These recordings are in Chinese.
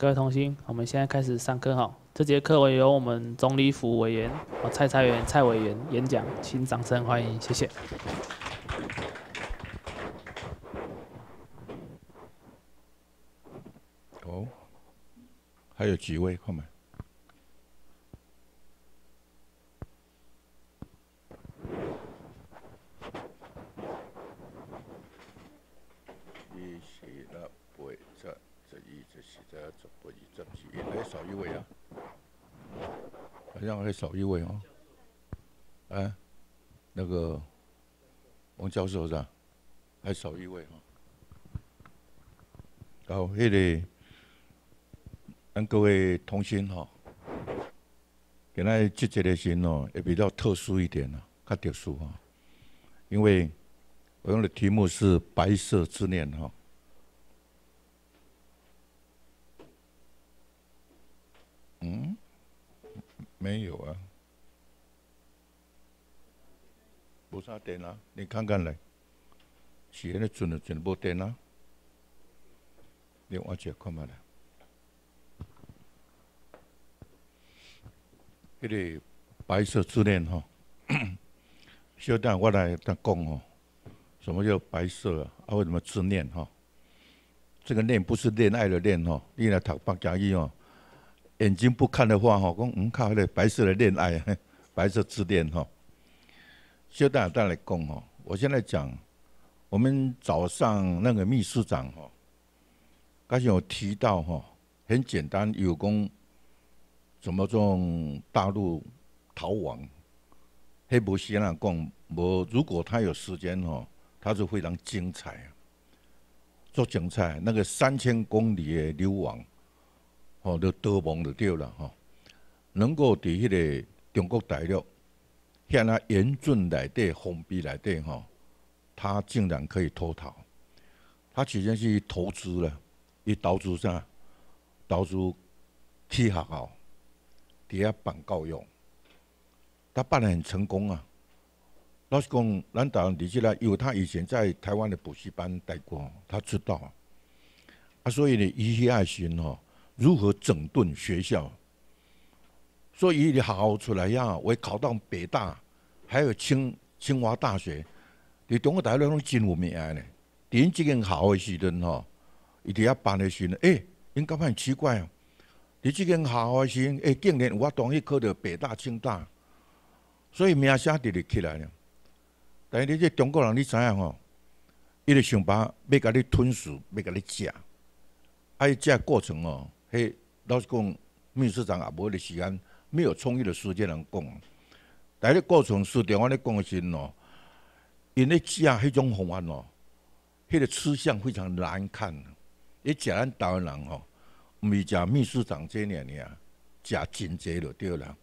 各位同心，我们现在开始上课哈。这节课我由我们总理府委员，我蔡蔡员蔡委员演讲，请掌声欢迎，谢谢。哦，还有几位后面。少一位哦，哎，那个王教授是吧？还少一位哦。好，迄个咱各位同心哈，给咱季节的心哦，也比较特殊一点啊，较特殊哈，因为我用的题目是《白色之恋》哈。没有啊，不啥电啊，你看看来，是那准的全部电啊。你我姐看嘛来？这个白色自恋哈，小 蛋我来特讲吼，什么叫白色啊？啊，为什么自恋哈？这个恋不是恋爱的恋吼，你来读百家语吼。眼睛不看的话，哈，讲嗯，看那个白色的恋爱，白色自恋，哈。小蛋蛋来讲，哈，我现在讲，我们早上那个秘书长，哈，刚才提到，哈，很简单，有功怎么从大陆逃亡，黑伯西那讲，我如果他有时间，哈，他是非常精彩，做精彩，那个三千公里的流亡。吼，都多忙就对了哈。能够在迄个中国大陆，遐那严峻内底、封闭内底哈，他竟然可以脱逃。他首先去投资了，伊投资啥？投资体育校，底下办教育。他办的很成功啊。老实讲，咱台湾理解啦，因为他以前在台湾的补习班待过，他知道。啊，所以呢，一些爱心吼。如何整顿学校？所以你好好出来呀！我考到北大，还有清清华大学，你中国大陆拢真有名呢。点这间校的时阵吼，伊伫遐班的时阵，哎，因感觉很奇怪哦！你这间校的时，哎，竟然有我同学考到北大、清大，所以名声直直起来了。但是你这中国人，你知影吼，伊就想把要甲你吞噬，要甲你啊，伊这过程哦。嘿，老实讲，秘书长也无咧时间，没有充裕的时间通讲。但咧过程，是电话咧讲的时咯。因咧食迄种方案咯，迄个吃相非常难看。你食咱台湾人吼，毋是食秘书长遮年呢啊，食真济就对啦。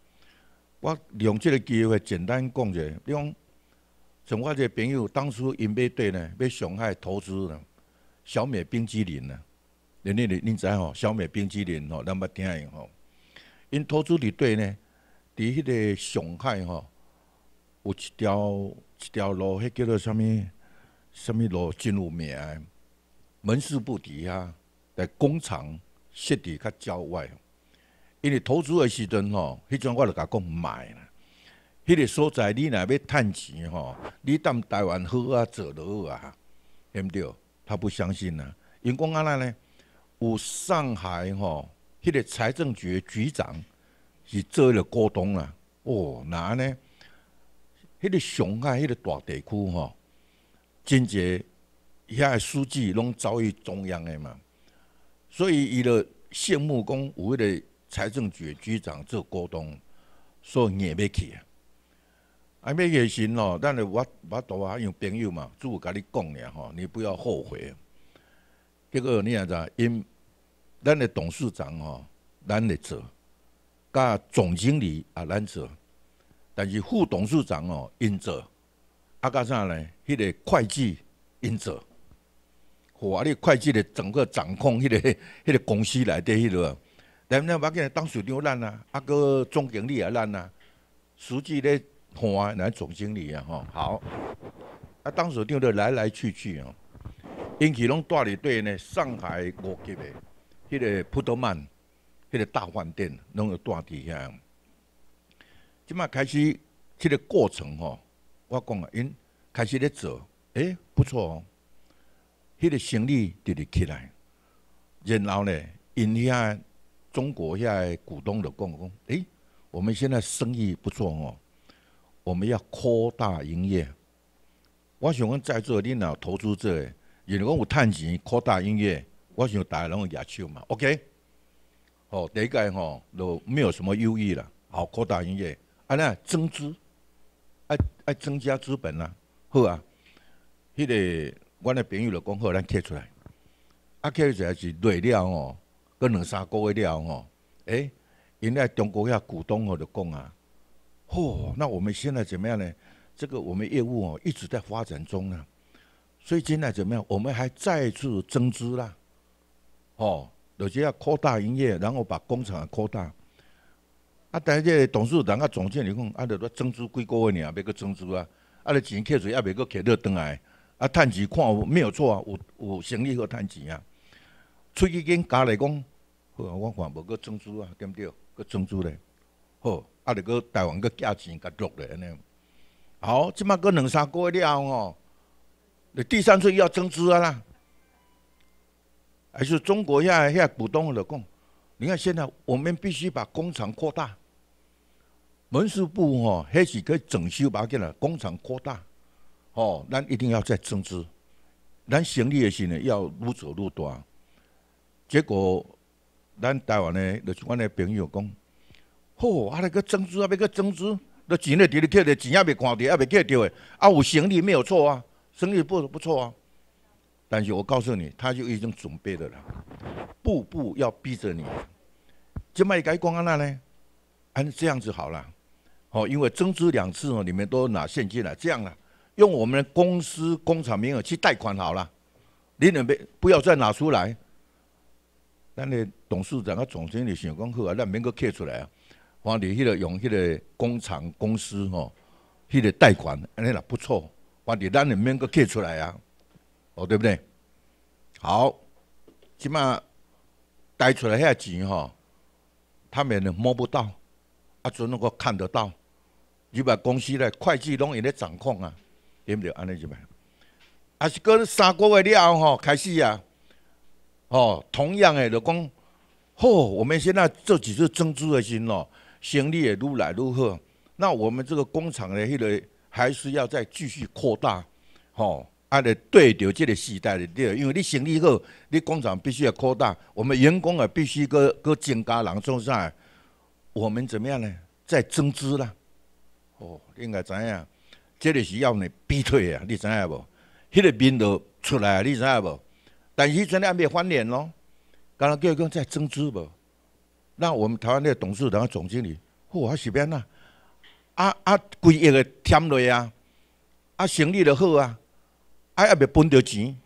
我用这个机会简单讲一下，你讲，像我一个朋友当初因要对呢，要上海投资呢，小米冰淇淋呢。恁恁恁你知吼，消灭冰淇淋吼，咱么听害吼，因投资伫对呢，伫迄个上海吼，有一条一条路，迄叫做啥物啥物路进入面，门市部低啊，但工厂设伫较郊外，因为投资的时阵吼，迄阵我就甲讲卖啦，迄个所在你若要趁钱吼，你踮台湾好啊，坐落啊，对毋对？他不相信呐，因讲安那呢？有上海吼，迄个财政局局长是做了股东啦。哦，那呢？迄个上海迄个大地区吼，真侪遐书记拢走去中央的嘛。所以伊就羡慕讲有个财政局局长做股东，所以也袂去啊。阿袂去行咯，咱就我我多还有朋友嘛，只甲你讲俩吼，你不要后悔。结果你也知，因咱的董事长哦，咱的做，甲总经理也咱做，但是副董事长哦，因做，啊加啥呢？迄个会计因做，我啊，咧会计的整个掌控，迄个迄个公司内底迄个，咱们咧把佮当水牛烂啊，啊个总经理也烂啊，书记咧换，咱总经理啊吼，好，啊当水长的来来去去哦。因起拢带伫对呢，上海五级的，迄个普德曼，迄个大饭店拢有带伫遐。即马开始，即个过程吼，我讲啊，因开始咧走，诶，不错哦，迄个生意直直起来。然后呢，因遐中国遐股东就讲讲，诶，我们现在生意不错哦，我们要扩大营业。我想问在座的领导，投资者。如果我趁钱扩大营业，我想大家拢会野手嘛，OK？哦，第一季吼就没有什么优异了，好扩大营业，安那增资，爱爱增加资本啊。好啊。迄个阮的朋友就讲好，咱贴出来，啊，贴出来是累料吼，跟两三个月料吼，诶，因咧中国遐股东吼就讲啊，哦，那我们现在怎么样呢？这个我们业务哦一直在发展中呢。所以现在怎么样？我们还再次增资啦，哦，有些要扩大营业，然后把工厂扩大。啊，但是董事长啊、总经理讲，啊，了要增资几个月呢？别个增资啊，啊，钱扣水也别个寄到回来，啊，趁钱看没有错啊，有有生意好趁钱啊。出去根家里讲，啊，我看无个增资啊，对不对？搁增资嘞，好，啊，那个台湾个价钱较落嘞呢。好，即嘛搁两三个月了哦。你第三次要增资啊啦，还是中国下下股东都讲，你看现在我们必须把工厂扩大，门市部吼还是可以整修把见工厂扩大，哦，咱一定要再增资，咱行李也是呢，要愈做愈多。结果，咱台湾呢，就是我的朋友讲，吼啊那个增资啊那个增资，那钱在伫咧贴的，钱也未看到也未见着的，啊有行李没有错啊。生意不不错啊，但是我告诉你，他就已经准备的了，步步要逼着你。今卖该讲安那呢？安这样子好了。哦，因为增资两次哦，你们都拿现金了，这样了，用我们的公司工厂名额去贷款好了。你准备不要再拿出来。咱的董事长啊总经理想讲好啊，咱免个克出来啊，我你去了用迄个工厂公司吼，迄个贷款安尼啦不错。我哋咱人面阁计出来啊，哦对不对？好，起码贷出来遐钱吼，他们呢摸不到，啊只能够看得到。你把公司的会计拢也咧掌控啊，对不对？安尼就买，啊，是讲三个月了吼，开始啊，哦，同样诶，就讲，吼，我们现在做几次增资的心咯，生意也愈来愈好。那我们这个工厂咧，迄个。还是要再继续扩大，吼，安尼对着这个时代的对，因为你成立后，你工厂必须要扩大，我们员工啊，必须搁搁增加人做来，我们怎么样呢？再增资啦，哦，应该知影，这个是要你逼退啊，你知影无？迄个面都出来，你知影无？但是你阵你还没翻脸咯，刚刚叫讲再增资无？那我们台湾的董事长、总经理，呼还是变呐？啊啊！规个个添落啊，啊，生意就好啊，啊也未分着钱，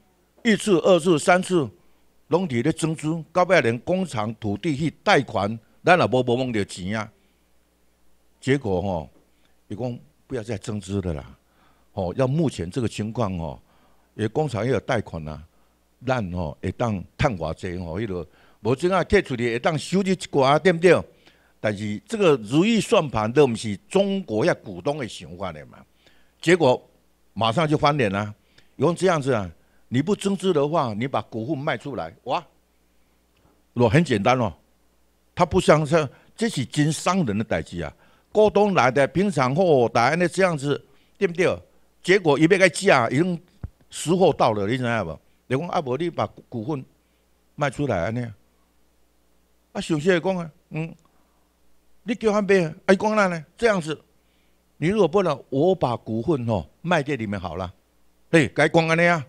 一次、二次、三次，拢伫咧增资，到尾连工厂土地去贷款，咱也无无望着钱啊。结果吼，伊讲不要再增资的啦，吼，要目前这个情况吼，也工厂也有贷款啊，咱吼会当趁偌济吼，伊个无怎啊，摕出去会当收你一寡，对不对？但是这个如意算盘都不是中国要股东的想法的嘛？结果马上就翻脸了。用这样子啊，你不增资的话，你把股份卖出来哇？我很简单哦，他不相信，这是经商人的代志啊，股东来的平常货，来的这样子，对不对？结果一边个急啊，已经时候到了，你知影无？你讲阿伯，你把股份卖出来安尼？啊，首先来讲啊，嗯。你叫喊咩？爱讲咱呢？这样子，你如果不能，我把股份吼卖给你们好了，嘿，该讲安尼啊。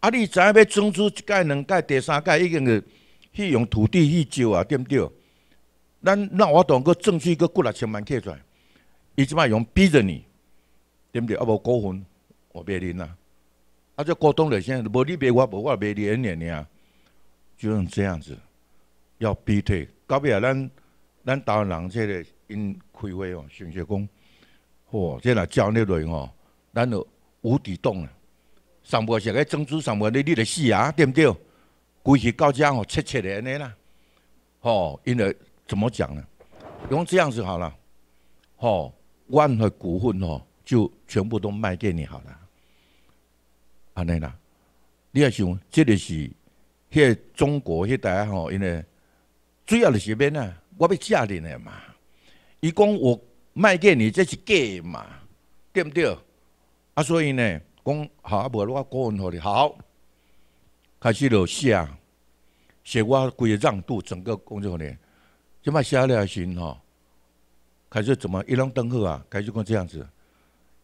啊，你知下要增资一届、两届、第三届，已经是去用土地去招啊，对不对？咱那我党搁争取个过六千万出来，伊即摆用逼着你，对不对？啊，无股份我别你呐，啊，这股东来先，无你别我，无我别你，安尼样，就用这样子，要逼退，搞不了咱。咱台湾人，即个因开会哦，想就讲，哦，即来招你来哦，咱就无底洞了。上不个，一个增资，三不个，你你来死啊，对不对？规去到家切切的安尼啦，哦，因为怎么讲呢？用这样子好了，哦，万的股份哦，就全部都卖给你好了。安尼啦，你也想，这个是系中国迄代吼，因为主要的是边呢？我要嫁你的嘛，伊讲我卖给你这是价嘛，对不对？啊，所以呢，讲好啊，无我过问好你好，开始落写，写我规个让渡整个工作呢，即摆写了是吼，开始怎么一浪登后啊，开始讲这样子，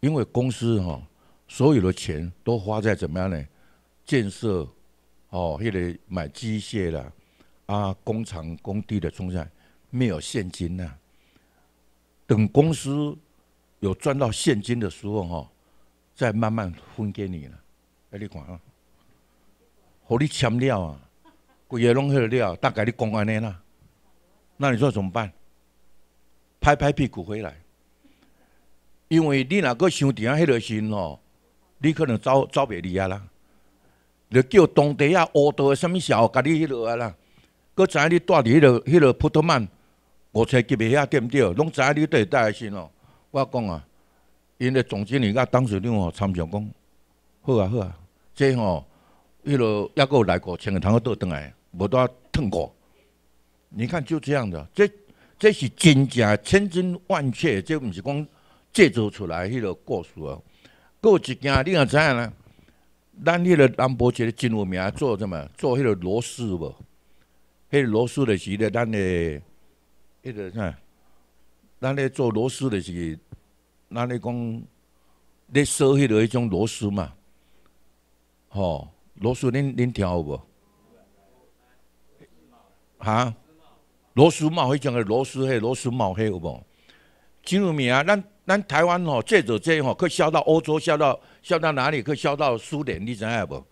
因为公司吼所有的钱都花在怎么样呢？建设哦，迄个买机械啦，啊，工厂工地的中间。没有现金呐，等公司有赚到现金的时候哈，再慢慢分给你了。哎，你看啊，和你签了啊，规个拢好了，大概你讲安尼啦，那你说怎么办？拍拍屁股回来，因为你若个想掂啊迄个心哦，你可能走走袂离啊啦，就叫当地啊乌道什么小，甲你迄落啊啦，搁知你住伫迄落迄落普特曼。五千级的遐店对，拢知影你对戴信哦。我讲啊，因的总经理甲董事长吼参详讲，好啊好啊，即吼迄落一个来国请个同学倒转来，无多痛过。你看，就这样的，这这是真正千真万确，这毋是讲制造出来迄落故事哦。过一件你啊知影呢？咱迄落兰博基尼真有名，做什么？做迄落螺丝无？迄螺丝的是咧，咱的。迄个啥？咱咧做螺丝的是，咱咧讲咧烧迄个迄种螺丝嘛，吼螺丝恁恁有无？哈？螺丝帽迄种个螺丝嘿，螺丝帽嘿有无？真有名啊？咱咱台湾吼这做这吼，可销到欧洲，销到销到哪里？可销到苏联，你知影无？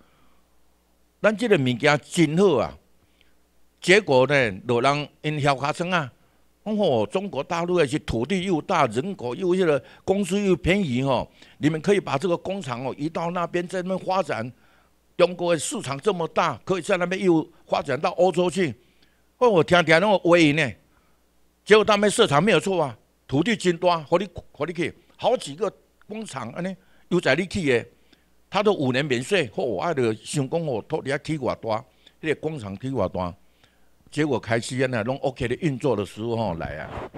咱这个物件真好啊，结果呢，落人因小可生啊。哦，中国大陆那些土地又大，人口又些的，公司又便宜哈。你们可以把这个工厂哦移到那边，在那边发展。中国的市场这么大，可以在那边又发展到欧洲去。哦，我天天那个威呢，结果他们市场没有错啊，土地真大，和你和你去好几个工厂安尼，又在你去的，他都五年免税。我阿的想讲哦，托你阿去偌大，迄个工厂去偌大。结果开始尼拢 OK 的运作的时候吼来啊，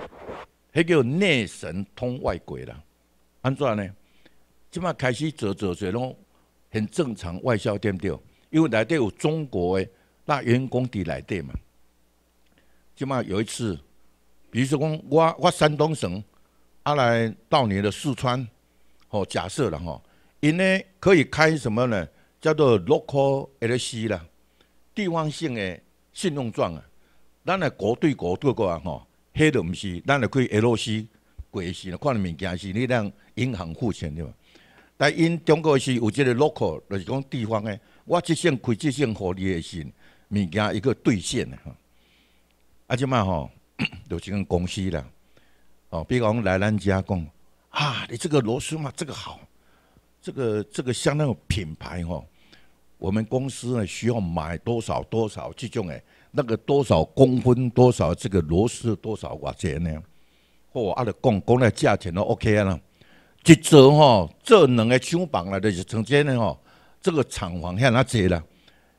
迄叫内神通外鬼了，安怎呢？起码开始做做水拢很正常，外销店不对？因为内底有中国的那员工伫内底嘛。起码有一次，比如说讲我我山东省啊来到你的四川哦假设了吼，因呢可以开什么呢？叫做 local LC 啦，地方性诶。信用状啊，咱的国对国对过啊吼，迄个毋是，咱的开 L C 过是，看物件是你让银行付钱对嘛。但因中国是有一个 local，就是讲地方的，我即性开即性，互理的信物件一个兑现的哈。啊，即嘛吼，就是讲公司啦。哦，比如讲来咱家讲啊，你这个螺丝嘛，这个好，这个这个相当有品牌吼。我们公司呢需要买多少多少这种诶，那个多少公分多少这个螺丝多少瓦钱呢？我阿拉讲讲的价钱都 OK 啦。一作哈，这两个厂房的就成千咧哦，这个厂房遐那济啦，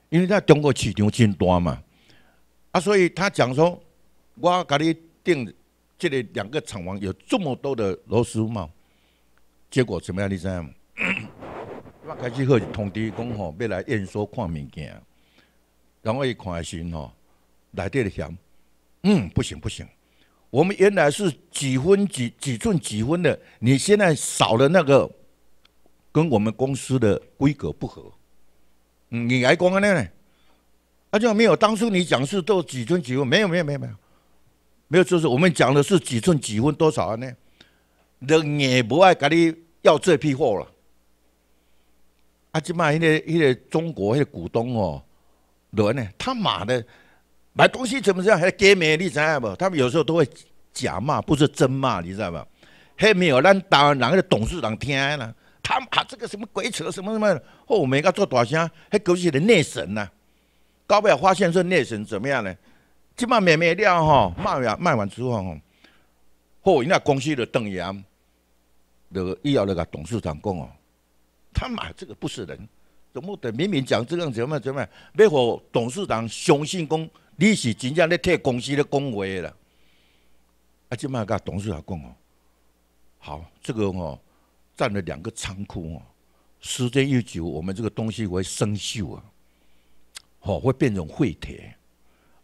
因为在中国市场真大嘛。啊，所以他讲说，我甲你订这个两个厂房有这么多的螺丝嘛？结果怎么样呢？吗？开始后就通知讲吼，要来验收看物件，然后一看下吼，内底的嫌，嗯，不行不行，我们原来是几分几几寸几分的，你现在少了那个，跟我们公司的规格不合，嗯，你来讲呢？那，啊、就没有，当初你讲是做几寸几分，没有没有没有没有，没有就是我们讲的是几寸几分多少啊那，那也不爱跟你要这批货了。啊！即卖迄个、迄个中国迄个股东哦，轮呢？他妈的，买东西怎么这样？还假美，你知道不？他们有时候都会假骂，不是真骂，你知道吧？还没有咱当，然后董事长听了，他骂这个什么鬼扯，什么什么？后面们要做大声，还搞起的内审啊，搞不要发现说内审怎么样呢？即嘛，买卖了吼，卖完卖完之后吼，哦，人家公司的邓阳，就以后那个董事长讲哦。他妈这个不是人，怎么的？明明讲这样怎么怎么要和董事长相信讲你是真正咧替公司咧讲话的了？啊，就卖甲董事长讲哦，好，这个哦，占了两个仓库哦，时间越久，我们这个东西会生锈啊，哦，会变成废铁，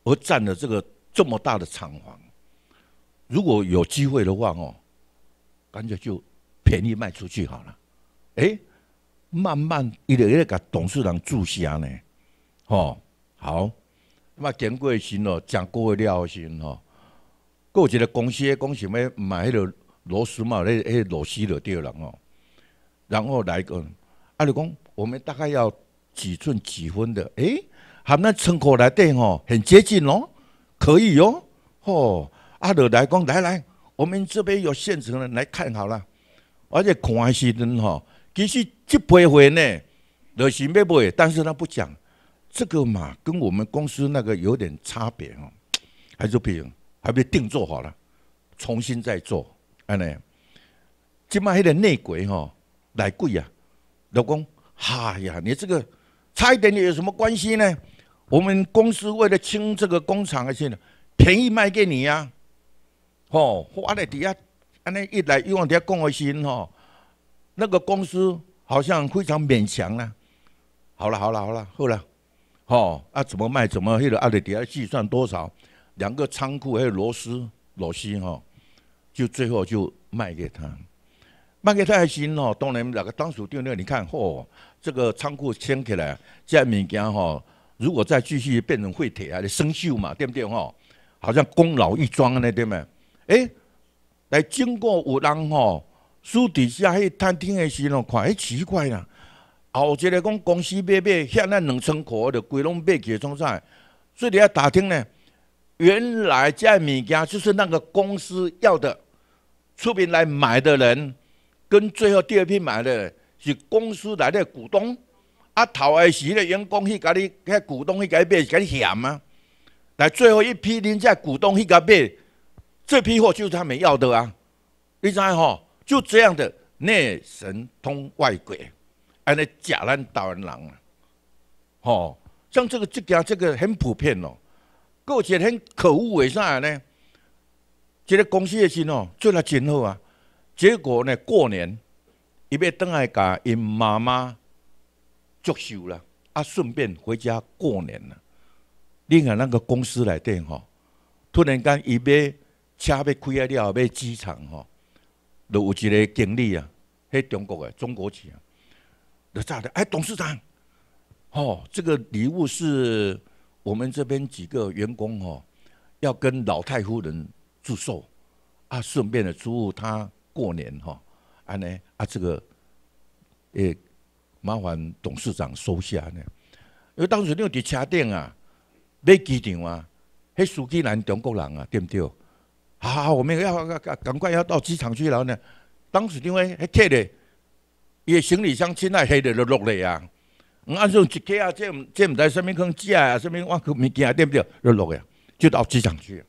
而占了这个这么大的厂房，如果有机会的话哦，干脆就便宜卖出去好了，哎。慢慢，伊一个给董事长住下呢，吼好，嘛经过心咯，讲过料心吼，过几个公司讲想要买迄个螺丝帽那、迄螺丝就对了哦。然后来个，阿老讲我们大概要几寸几分的？哎，含咱仓库来底吼，很接近咯，可以哟，吼。阿老来讲来来，我们这边有现成的，来看好了，而且看式真吼。其实这批货呢，就是要卖，但是他不讲这个嘛，跟我们公司那个有点差别哦，还是不行，还不定做好了，重新再做，安尼，即嘛迄个内鬼吼来贵呀，老公，哎呀，你这个差一点，点有什么关系呢？我们公司为了清这个工厂啊，些便宜卖给你呀，哦，我来底下，安尼一来一往底下讲个心哦。那个公司好像非常勉强啊。好了，好了，好了，后来，哦，啊，怎么卖？怎么那个阿德底下计算多少？两个仓库还有螺丝，螺丝哈，就最后就卖给他，卖给他还行哦。当然那个当时定掉，你看嚯，这个仓库掀起来，这物件哈，如果再继续变成废铁还是生锈嘛，对不对哈？好像功劳一桩啊，那对没？哎，来经过我当吼。私底下迄探听的时候，看迄奇怪啦。后一个讲公司买买，遐咱两千块就归拢买去，创啥？所以你要打听呢。原来在物家就是那个公司要的，出面来买的人，跟最后第二批买的是公司内的股东。啊，头的时的员工去个你，遐股东去你买，你嫌啊。来最后一批人在股东去个买，这批货就是他们要的啊。你知吼？就这样的内神通外鬼，安那假台湾人啊！哦，像这个这件这个很普遍咯。个些很可恶为啥呢？这个公司的事哦做得真好啊，结果呢过年，伊要当来家因妈妈祝寿啦，啊顺便回家过年啦。另外那个公司来电吼，突然间伊要车要开啊，要机场吼。都有一个经理啊，迄中国嘅中国企啊，哪吒的哎，董事长，哦，这个礼物是我们这边几个员工吼，要跟老太夫人祝寿啊，顺便的祝他过年哈，安尼啊，这个，诶，麻烦董事长收下呢，因为当时你有迪车顶啊，卖机场啊，迄司记兰中国人啊，对不对？好好，我们要赶赶快要到机场去，然后呢，当时因为黑的，一个行李箱进来黑的都落来啊。我按说一开啊，这这唔在什么坑架啊，什么挖去没见啊，对不对？就落呀，就到机场去。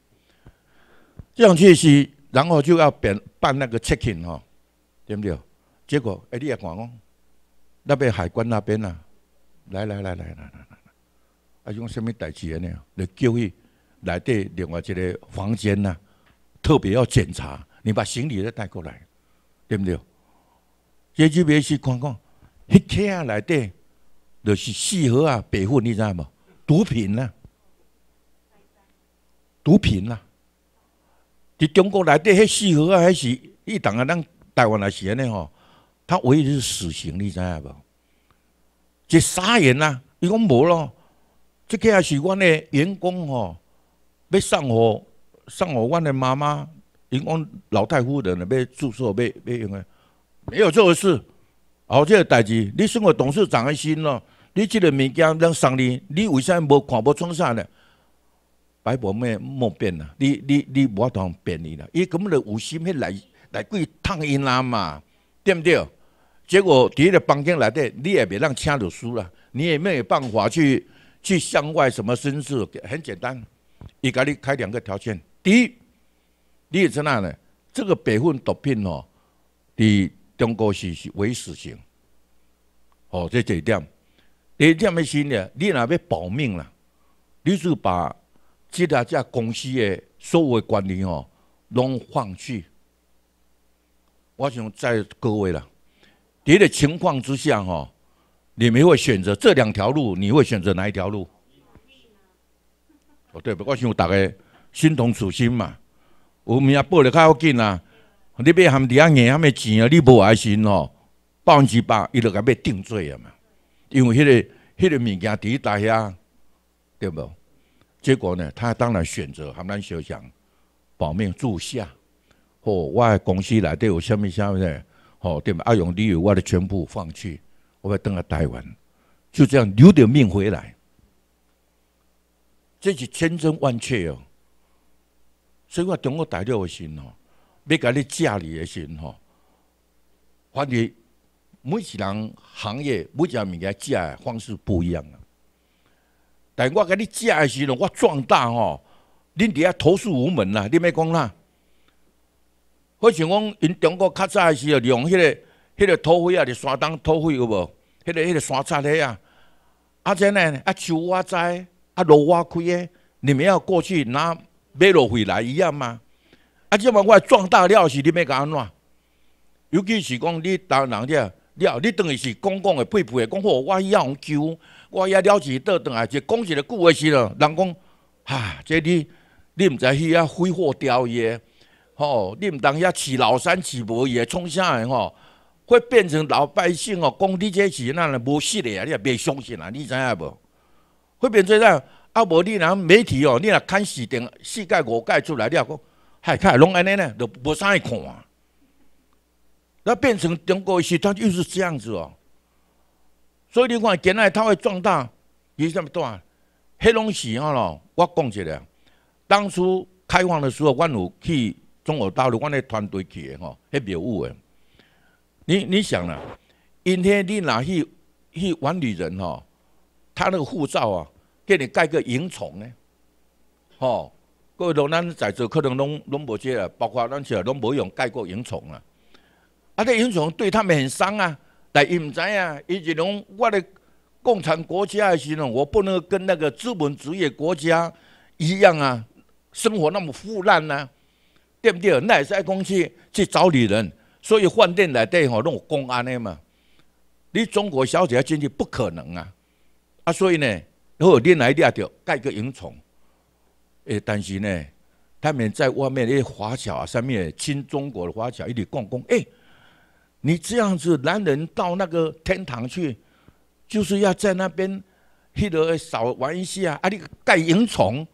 机场去是，然后就要办办那个 check in 哈，对不对？结果哎，你也看哦，那边海关那边呐，来来来来来来，来，啊，用什么大事呢？来叫去，来对另外一个房间呐。特别要检查，你把行李再带过来，对不对？也就别去看看，去起来内底，那是四合啊，备份你知吗？毒品呐，毒品呐。伫中国内底，迄四合啊，还是，一等啊，咱台湾来写的吼，他唯一是死刑，你知影无？即杀人呐，伊讲无咯，这个啊是阮的员工吼，要上火送我阮的妈妈，因讲老太夫人要住宿，要要用个，没有这回事。后、有这个代志，你算为董事长的心咯，你这个物件能送你，你为啥无看无创啥呢？白无咩冇变啦，你你你无法当变你啦，伊根本就有心去来来鬼烫因啊嘛，对不对？结果伫个房间内底，你也袂让请律师啦，你也没有办法去去向外什么申诉，很简单，伊给你开两个条件。第一，你也知道呢？这个白粉毒品哦，在中国是是违死刑，哦，这这点，你点的想呢？你若要保命啦？你就把其他家公司的所有管理哦，拢放弃？我想在各位啦，这样的情况之下哈，你们会选择这两条路？你会选择哪一条路？哦，对，我想大概。心同属心嘛，有物也报得较要紧啦。你别含这样硬，那的钱啊，你无爱心哦，百分之百，伊就该要定罪啊嘛。因为迄个、迄个物件，伫大遐，对不？结果呢，他当然选择含咱小强保命住下。哦，我公司内底有下物啥物呢？哦，对嘛，阿勇旅游我的全部放弃，我要等下台湾，就这样留点命回来。这是千真万确哦。所以我中国大陆的时吼，要甲你借你的时吼，反者每一人行业每样物件的方式不一样啊。但我甲你借的时候，我壮大吼，恁伫遐投诉无门啦，你咪讲啦。我想讲，因中国较早的时咯，用迄个迄个土匪啊，伫山东土匪有无？迄个迄个山贼啊，啊，真呢，啊，树我栽，啊，路我开诶，你们要过去拿？买落回来一样吗？啊，即么我壮大了时，你要干呐？尤其是讲你当人只，了你等于是公共的配备，讲好，我伊要红救，我也了是到等下，就讲一个句个时了，人讲，啊，这啲你唔在遐挥霍掉个，吼，你唔当遐起老山起无业冲啥个吼，会变成老百姓哦，讲你这是那来无实的啊，你也袂相信啊，你知影无？会变成做哪？啊，无你人媒体哦，你若看视阵，世界五界出来，你若讲，嗨，看拢安尼呢，就无啥爱看。那变成中国时，它就是这样子哦。所以你看，现在它会壮大，为什么大。黑龙江咯，我讲起来，当初开放的时候，我有去中国大陆，我那团队去的吼，迄庙宇诶。你你想啦，因天你若去去玩女人吼，他那个护照啊？你盖个萤虫呢？哦，各位同咱在座可能拢拢无即个，包括咱即个拢无用盖过萤虫啊。啊，这萤虫对他们很伤啊，但伊毋知啊，伊就拢我的共产国家的时候，我不能跟那个资本主义国家一样啊，生活那么腐烂呢，对不对？那是爱东西去找女人，所以饭店里底吼弄公安的嘛，你中国小姐进去不可能啊，啊，所以呢。后来，来，来，就盖个萤虫。诶，但是呢，他们在外面的华侨啊，上面亲中国的华侨，一去逛逛，诶，你这样子，男人到那个天堂去，就是要在那边，去的少玩一下啊。啊，你盖萤虫，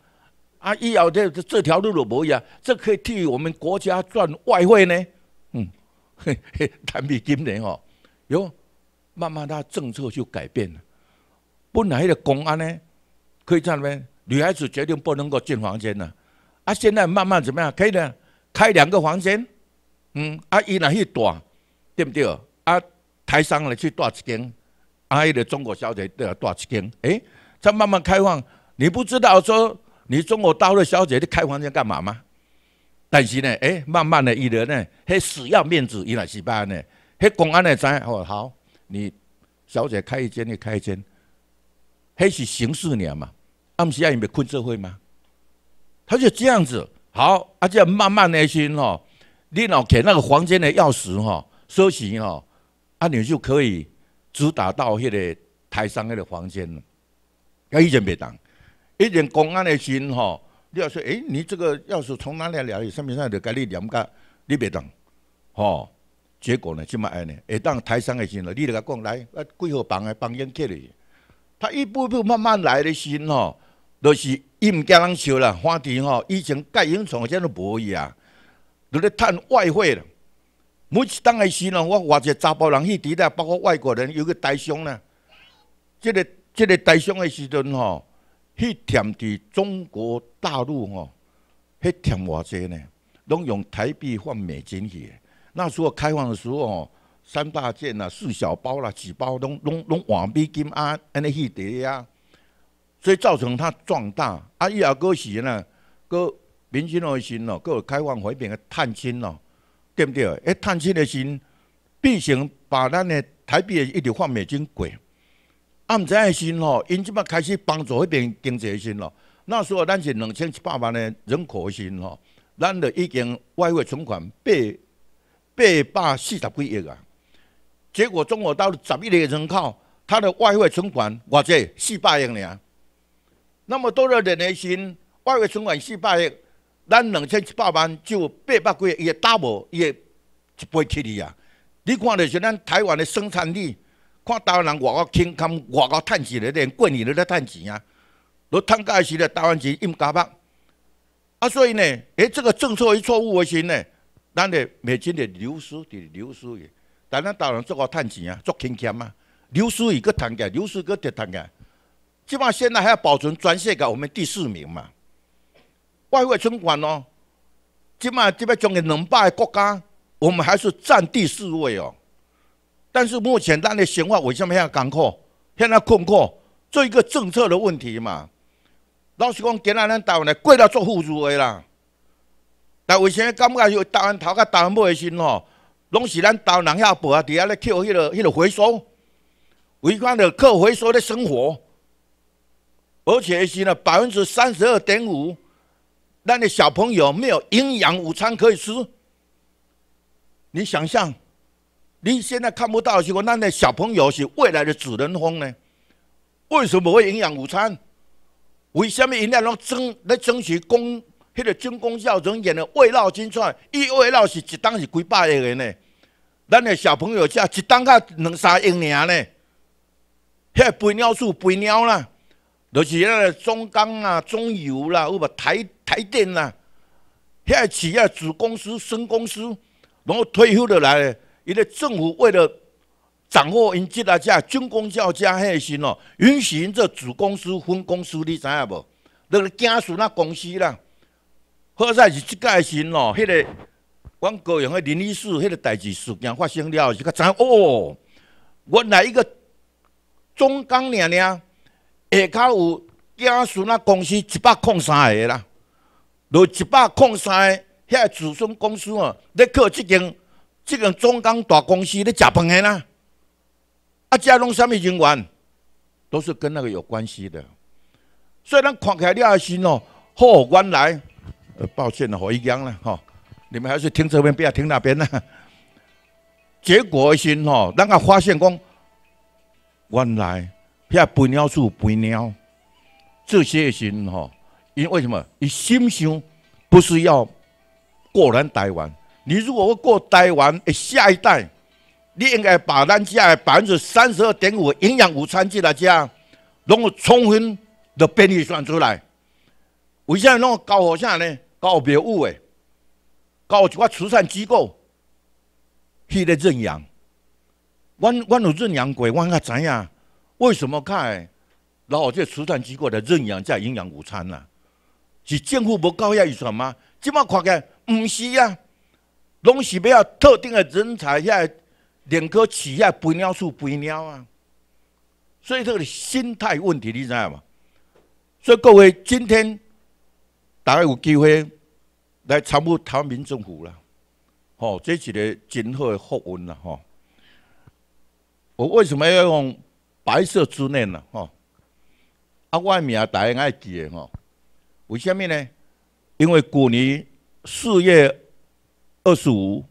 啊，以后这这条路了无呀？这可以替我们国家赚外汇呢。嗯，嘿 嘿，谈比今年哦，哟，慢慢他政策就改变了。本来迄个公安呢，可以知道没？女孩子决定不能够进房间呐，啊，现在慢慢怎么样？可以呢，开两个房间，嗯，啊，伊来去住，对不对？啊，台商来去住一间，啊，迄个中国小姐要住一间，诶，才慢慢开放。你不知道说，你中国大陆小姐去开房间干嘛吗？但是呢，诶，慢慢的，伊人呢，迄死要面子，伊来是吧呢？迄公安呢，知哦好，你小姐开一间，你开一间。迄是刑事呢嘛，啊毋是爱用的困社会吗？他就这样子，好，啊，就慢慢的先吼，你拿给那个房间的钥匙哈，收起哈，啊，你就可以主打到那个台商那个房间了。啊，以前别动，以前公安的先吼，你要说，诶，你这个钥匙从哪里来？什么什么的，给你两家，你别动。吼，结果呢，即么安会当台商的先了，你就讲来，啊，几号房的房间给你。他一步一步慢慢来的心哦，都是伊惊人笑啦，花田吼，以前盖烟囱的遮都无伊啊，都在趁外汇啦。每次当的时呢，我偌者查甫人去伫咧，包括外国人有个台商啦。这个这个台商的时阵吼，去填伫中国大陆吼，去填偌济呢，拢用台币换美金去。那时候开放的时候。三大件啦，四小包啦，几包拢拢拢换币金啊、安尼去得啊，所以造成他壮大。啊，伊阿哥是呢，哥民生爱心咯，哥开放海边个探亲咯，对不对？迄探亲的心，变成把咱的台币一直换美金贵。暗仔个心咯，因即马开始帮助迄边经济的心咯。那时候咱是两千七百万的人口的心咯，咱就已经外汇存款八八百四十几亿啊。结果，中国到十亿的人口，他的外汇存款偌者四百亿呢？那么多的人的钱，外汇存款四百亿，咱两千七百万就八百几亿也打不，一倍起去啊！你看的是咱台湾的生产力，看台湾人活到轻松，活到赚钱的连过年都在赚钱啊！都赚假时的台湾是阴家崩。啊，所以呢，哎，这个政策一错误为先呢，咱的美金的流失，滴流失去。但咱大陆做个趁钱啊，做勤俭啊，刘诗雨个探个，刘诗个也探个，起码现在还要保存专线个，我们第四名嘛。外汇存款哦，起码这边近两百个国家，我们还是占第四位哦。但是目前咱的生活为什么那艰苦，现在困苦，做一个政策的问题嘛。老实讲，今仔咱大陆呢，过得做富足的啦。但为么感觉就台湾头个台湾的开心哦？拢是咱到人下埔啊，伫下来扣迄落、迄落回收，围观了扣回收咧生活。而且是呢，百分之三十二点五，咱的小朋友没有营养午餐可以吃。你想象，你现在看不到的时候，咱的小朋友是未来的主人翁呢？为什么无营养午餐？为什么营养拢争来争取公？迄个军功效总演的蔚老真帅，伊蔚老是一单是几百亿个呢。咱的小朋友是一单甲两三亿尔呢。个肥鸟树、肥鸟啦，就是迄个中钢啊、中油啦、有无台台电啦，遐企业子公司、分公司，然后退休的来，伊个政府为了掌握因即个遮军工效遮个先哦，允许因做子公司、分公司，你知影无？那个家属那公司啦。好在是即个时哦，迄个阮高阳的林女士，迄个代志事件发生了，就较知哦。原来一个中钢娘娘下骹有家属啦，公司一百矿山个啦，落一百矿山，遐子孙公司哦，咧靠即间即间中钢大公司咧食饭的啦。啊，遮拢啥物人员，都是跟那个有关系的。所以咱起来，两下心哦，好，原来。呃，抱歉了，我一样了哈。你们还是停这边，不要停那边了。结果是哈，那个发现讲，原来遐肥鸟树、肥鸟这些是哈，因为什么？你心想不是要个人台完？你如果过台完，的下一代你应该把咱家百分之三十二点五营养午餐进来吃，拢有充分的便利算出来。为啥拢搞火下呢？告别物诶，到一寡慈善机构去咧认养。阮阮有认养过，阮较知影为什么会然后这慈善机构的认养在营养午餐啦，是政府无高遐预算吗？即么快个？毋是啊，拢是要特定的人才下，两颗企业飞鸟树肥鸟啊。所以这个心态问题，你知道吗？所以各位，今天。大家有机会来参不谈民政府了，吼，这是一个真好的福运啦，吼。我为什么要用白色之念呢，吼？啊，外面啊，大家爱记得吼，为什么呢？因为去年四月二十五，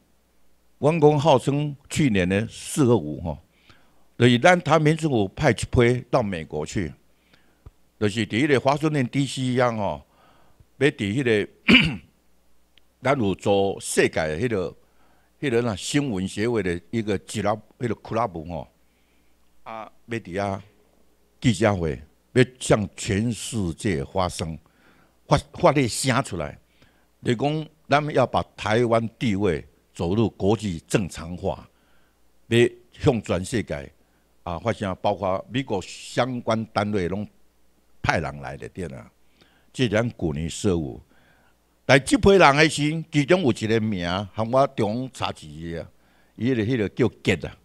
温公号称去年的四二五吼，就是咱台民政府派批到美国去，就是第一个华盛顿 DC 一样吼。要伫迄个，咱有做世界迄个，迄个那新闻协会的一个俱乐部，迄个俱乐部吼，啊，要伫啊记者会，要向全世界发声，发发力声出来，嚟讲，咱们要把台湾地位走入国际正常化，要向全世界啊，发生包括美国相关单位拢派人来的，对啦。即咱旧年说，但即批人诶心，其中有一个名，含我中查字啊，伊个迄个叫结啊，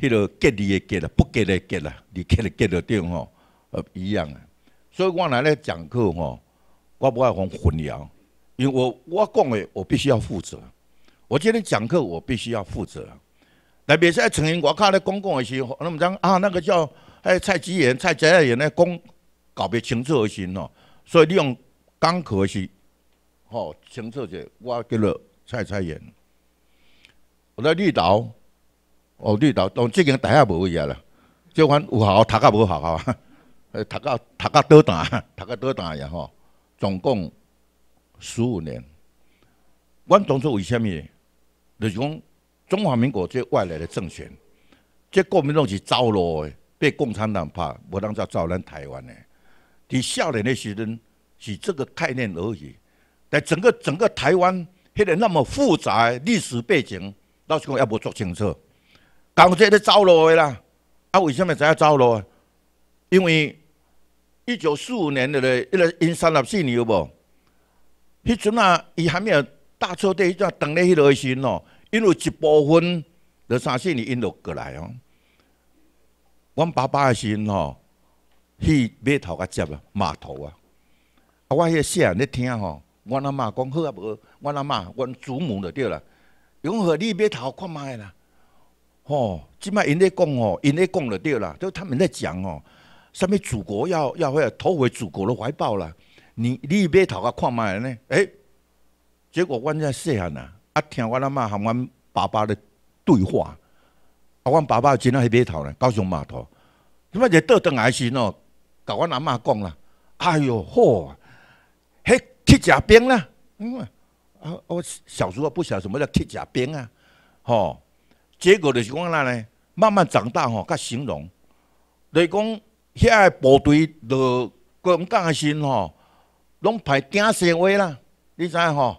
迄个结字诶结啊，不结的结啊，你结的结的着吼，呃一样啊。所以我来咧讲课吼，我无爱讲混淆，因为我我讲诶，我必须要负责。我今天讲课，我必须要负责。来，别再承认，我看了公共诶心，那么讲啊，那个叫诶蔡吉言、蔡吉炎咧讲搞别清楚诶时吼。所以利用刚可惜，好，清澈者，我叫做猜猜言，我在绿岛，哦，绿岛，从最近大下无位啊啦，这款有效读甲无效，哈，读甲读甲多单，读甲多大呀吼，总共十五年，阮当初为虾米？就是讲中华民国最外来的政权，这国民党是走路的，被共产党拍，无当再招咱台湾诶。伫少年的时阵是这个概念而已，但整个整个台湾迄个那么复杂的历史背景，老实讲也无足清楚，讲这咧走路的啦，啊为什么知影走路因为一九四五年的咧，迄个因三十四年有无？迄阵啊，伊还没有大车队，伊就登咧迄条线哦，因为一部分的三四年因落过来哦，阮爸爸的线哦。去码头啊接啊，码头啊！啊，我迄个细汉咧听吼，阮阿嬷讲好啊，无，阮阿嬷阮祖母就对啦。讲好，你码头看卖啦，吼！即摆因咧讲吼，因咧讲就对啦，就他们在讲哦，什物祖国要要回来，投回祖国的怀抱啦。你你码头啊看卖咧？诶，结果阮遮细汉啊，啊听阮阿嬷含阮爸爸咧对话，啊阮爸爸今啊去码头咧，高雄码头，即摆就倒转来时喏。甲阮阿嬷讲啦，哎哟，嚯，嘿铁甲兵啦，啊，我小时候不晓什么叫铁甲兵啊，吼，结果就是讲哪呢，慢慢长大吼，甲形容，就是讲遐部队落国民党诶身吼，拢排顶斜位啦，你知吼？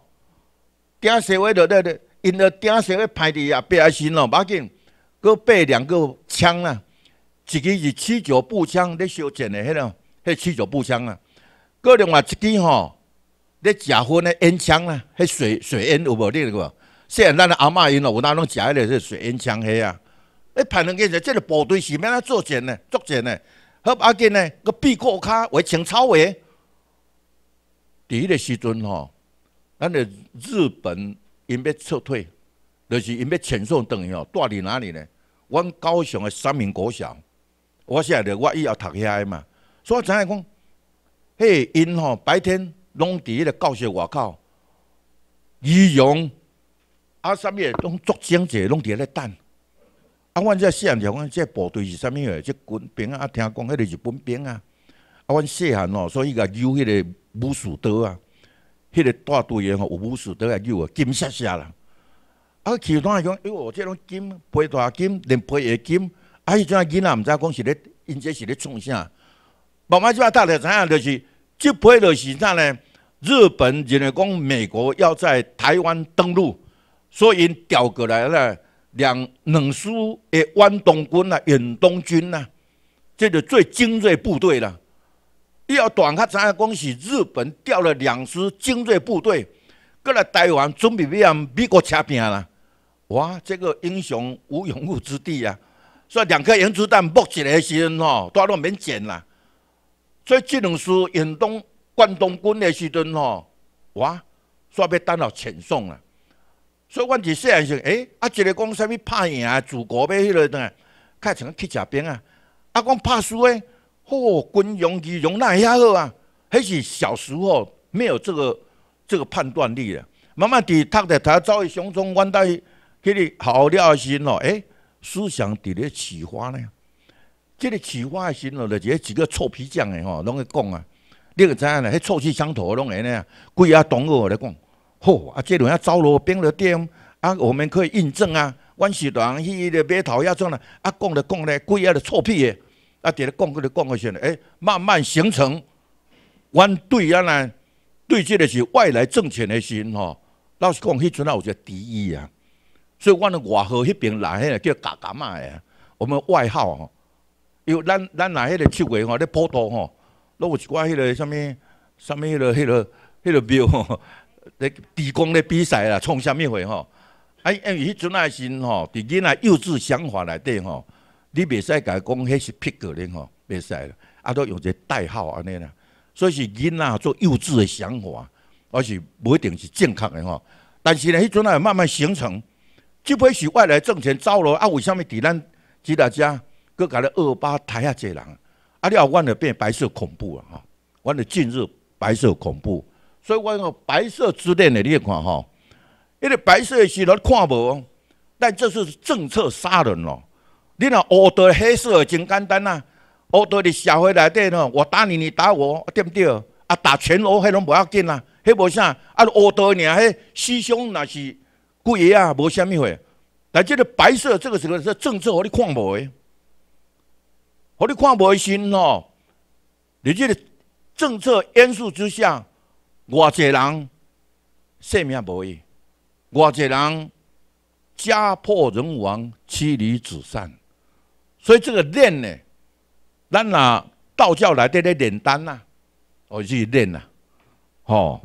顶斜位落咧咧，因咧顶斜位排伫后壁诶身哦，毕紧，佫背两个枪啦。一支是七九步枪咧，烧箭的迄种，迄七九步枪啊。过另外一支吼，咧食薰的烟枪啊，迄水水烟有无？你有虽然咱阿嬷因哦，有哪拢食迄个水烟枪迄啊？哎，排两件，即个部队是咩咧作战呢？作战呢？何巴金呢？个避过卡为穿草鞋。第一个时阵吼，咱的日本因要撤退，就是因要遣送东去吼，带伫哪里呢？阮高雄的三民国小。我写着我以后读遐个嘛，所以我样讲，嘿，因吼白天拢伫迄个教室外口，仪容啊，啥物嘢拢作整齐，拢伫迄咧等。啊，阮遮细汉时，讲，即部队是啥物嘢？即军兵啊，听讲迄个日本兵啊。啊，阮细汉哦，所以个有迄个武术刀啊，迄个大队嘅吼有武术刀来有啊，金闪闪啦。啊，其他系讲，哎呦，即种金配大金，连配二金。啊，迄阵仔囡仔毋知讲是咧，因这是咧创啥？慢慢只话大家知影，就是即批就是啥呢？日本认为讲美国要在台湾登陆，所以调过来了两两师诶，湾东军啊、远东军啊，这就最精锐部队了。伊要短较知影讲是日本调了两师精锐部队过来台湾，准备要美国切兵啦！哇，这个英雄无用武之地呀！所以两颗原子弹爆起来时阵吼，大陆免捡啦。所以这两事引动关东军的时阵吼，我煞要等了遣送啦。所以阮就说，还是哎，啊，一个讲啥物拍赢啊，祖国要迄落等下，改成去食兵啊。啊，讲拍输哎，哦，军容仪容那也好啊。迄是小时候没有这个这个判断力啊。慢慢伫读的，他走去遇相阮我迄个给你好料的时阵哦，哎。思想伫咧起花呢，这个启花的时阵咧，就几个臭皮匠的吼，拢会讲啊。你个知影呢？迄臭气相投，拢个呢？鬼啊，同我来讲，吼啊，这条路变了点，啊，我们可以印证啊。阮是人去个码头呀，怎啦？啊，讲着讲咧，鬼啊的臭屁的，啊，伫咧讲，佮你讲个先，诶，慢慢形成，阮对啊呢，对这个是外来政钱的心吼，老实讲迄阵啊，有一个敌意啊。所以，阮的外号迄爿来，迄个叫嘎嘎嘛诶。我们外号吼，因为咱咱来迄个手诶吼咧普陀吼，拢有一寡迄个什物什物迄个迄个迄个庙吼咧地宫咧比赛啦，创啥物会吼。啊，因为迄阵啊时吼，伫囡仔幼稚想法内底吼，你袂使伊讲迄是屁股咧吼，袂使啊，都用一个代号安尼啦。所以是囡仔做幼稚的想法，而是无一定是正确的吼。但是咧，迄阵啊慢慢形成。就不会许外来挣钱招了啊？为什么在咱吉大家搁搞得二八太遐济人啊？啊！你啊，我了变白色恐怖了哈！我了进入白色恐怖，所以我说白色之恋的，你去看哈。因为白色的是你看无，但这是政策杀人咯。你那黑道黑社真简单呐，黑道的社会来滴呢，我打你，你打我，对不对？啊，打拳殴嘿拢不要紧呐，嘿无啥啊，黑的尔遐思想那是。鬼啊，无虾米货。但即个白色，这个时候是政策，互你看无诶，互你看无诶。心哦。你即个政策因素之下，偌侪人性命无去，偌侪人家破人亡，妻离子散。所以这个练呢，咱若道教内底咧炼丹呐，哦是练呐，吼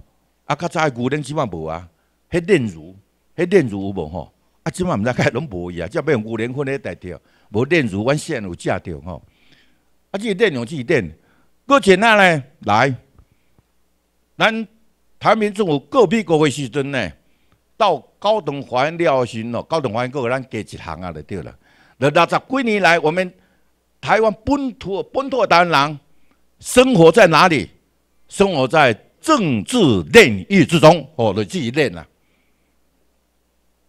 啊！较早诶古人起码无啊，迄炼如。迄炼有无吼，啊，即码毋知 该拢无伊啊，即要五连分来代替，无炼狱，阮现有假掉吼。啊，即炼两字电，过简单呢来，咱台民政府个别国会时阵呢，到高等法院了询咯，高等法院个咱加一行啊就对了，来六十几年来，我们台湾本土本土台湾人生活在哪里？生活在政治炼狱之中哦，来自己炼啦。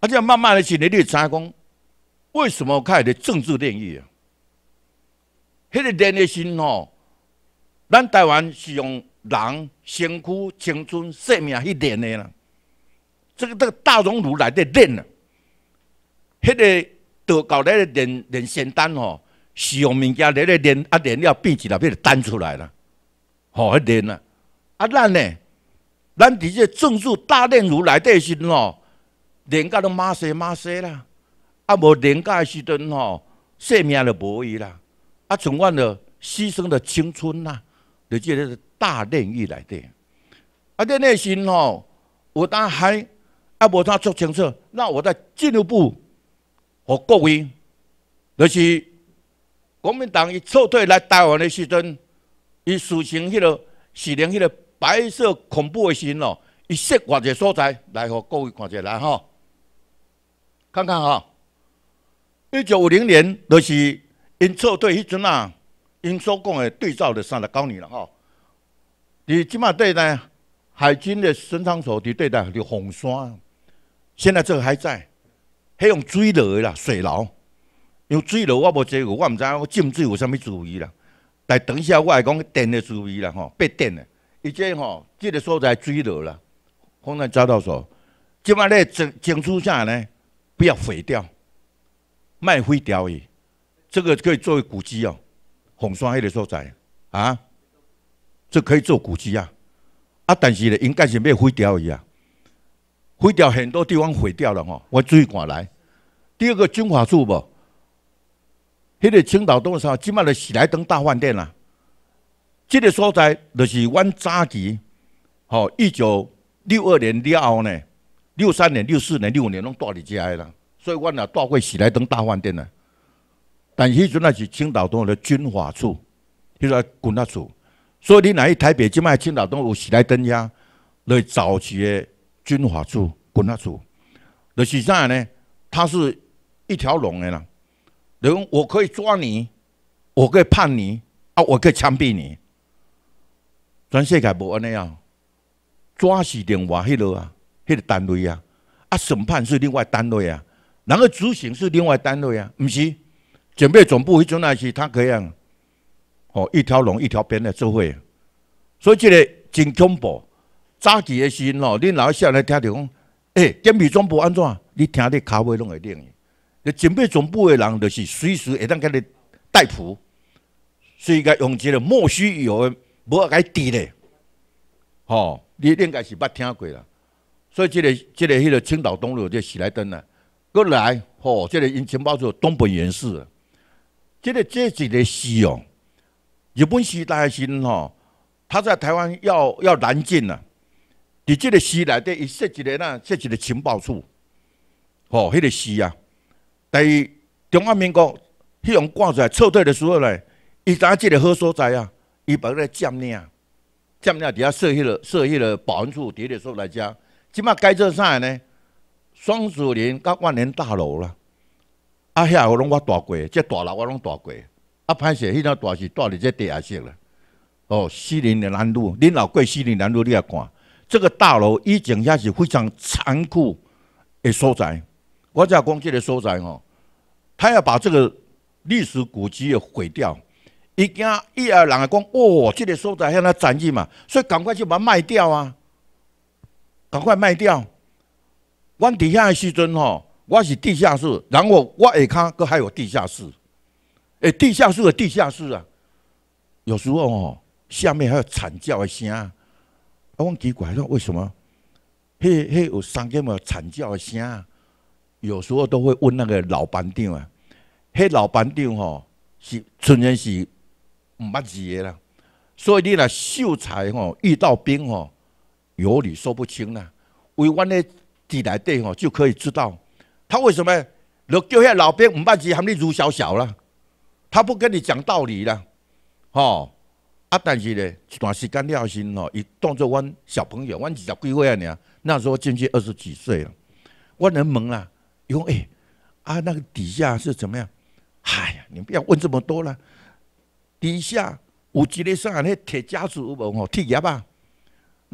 啊，这样慢慢的，心你得知讲，为什么开的政治炼狱啊？迄个炼的心吼，咱台湾是用人身躯、青春、生命去炼的啦。这个这个大熔炉来的炼啊，迄个到教来的炼炼仙丹吼，是用物件来来炼啊，炼了变起来变成丹出来了，吼迄炼了。啊，咱呢，咱伫这正治大炼炉来的心吼。年假都马死马死啦，啊无年假诶时阵吼，性命就无伊啦，啊从阮著牺牲了青春呐，就即个大炼狱内底，啊伫内心吼有当还啊无当做清楚，那我再进一步，互各位，著是国民党伊撤退来台湾诶时阵，伊实行迄个实行迄个白色恐怖诶时阵，伊设寡者所在来互各位看者来吼。看看哈，一九五零年就是因撤退迄阵啊，因所讲的对照就三十九年了哈。你即马对待海军的巡仓所，你对待就红山，现在这个还在，系用水楼啦，水牢，用水楼我无坐过，我唔知影浸水有啥物注意啦。但等一下我系讲电的注意啦，吼，被电嘅。而且吼，即个所在水楼啦，可能抓到手。即马咧清楚啥呢？不要毁掉，卖灰掉伊，这个可以作为古迹哦。红山黑的所在啊，这可以做古迹啊。啊，但是呢，应该是要毁掉伊啊，毁掉很多地方毁掉了吼，我注意过来。第二个军法处无，迄个青岛东山即卖的喜来登大饭店啦，即个所在就是阮早期，吼一九六二年了后呢。六三年、六四年、六五年拢住伫家个啦，所以阮也住过喜来登大饭店呐。但迄阵那是青岛东的军法处，叫做军法处。所以你来去台北即卖青岛东有喜来登呀，来找起个军法处、军法处，就是啥呢？它是一条龙的啦，人我可以抓你，我可以判你啊，我可以枪毙你。全世界不安的呀，抓是电话迄落啊。迄个单位啊，啊审判是另外单位啊，然后执行是另外单位啊，毋是？警备总部迄种也是他可以啊，哦一条龙一条鞭来做伙，所以这个真恐怖，早起的时候，你老下来听到讲，诶，警备总部安怎？你听得咖啡拢会电诶。个警备总部的人就是随时会当甲你逮捕，所以甲用这个莫须有的，无该滴嘞，哦，你应该是捌听过啦。所以，这个、这个、迄个青岛东路这喜来登啊，过来吼，这个情报处东本人氏，这个这几一个市哦。日本时代时吼，他在台湾要要南进呐，伫这个市内底，伊设一个呐，设一个情报处，吼，迄个市啊。第二，中华民国迄种挂出来撤退的时候呢，伊在这个好所在啊，伊把个占领，占领底下设迄个设迄个保安处，底底所来遮。即马改造啥呢？双子林甲万年大楼啦，啊遐我拢我住过，即大楼我拢住过，啊拍势，迄条大是住伫即地下室了。哦，西宁的南路，恁老过西宁南路，你也看这个大楼以前遐是非常残酷的所在。我只讲即个所在哦，他要把这个历史古迹毁掉，一家一啊人啊讲哦，即个所在向来争议嘛，所以赶快就把它卖掉啊。赶快卖掉！阮底下的时阵吼，我是地下室，然后我下骹阁还有地下室。哎，地下室的地下室啊，有时候吼下面还有惨叫的声。我问怪管说为什么？嘿嘿，有三间嘛惨叫的声。有时候都会问那个老班长啊，嘿，老班长吼是纯然是毋捌字的啦。所以你那秀才吼遇到兵吼。有理说不清啦，为阮的几来队哦就可以知道，他为什么你叫遐老兵唔把字含你如小小啦，他不跟你讲道理啦，吼啊！但是呢，一段时间了心吼，伊当作阮小朋友，阮二十几岁啊，那时候进去二十几岁了，我能问啦，因为诶，啊，那个底下是怎么样？嗨呀，你不要问这么多了，底下有一个啥那铁架子无哦，铁夹啊。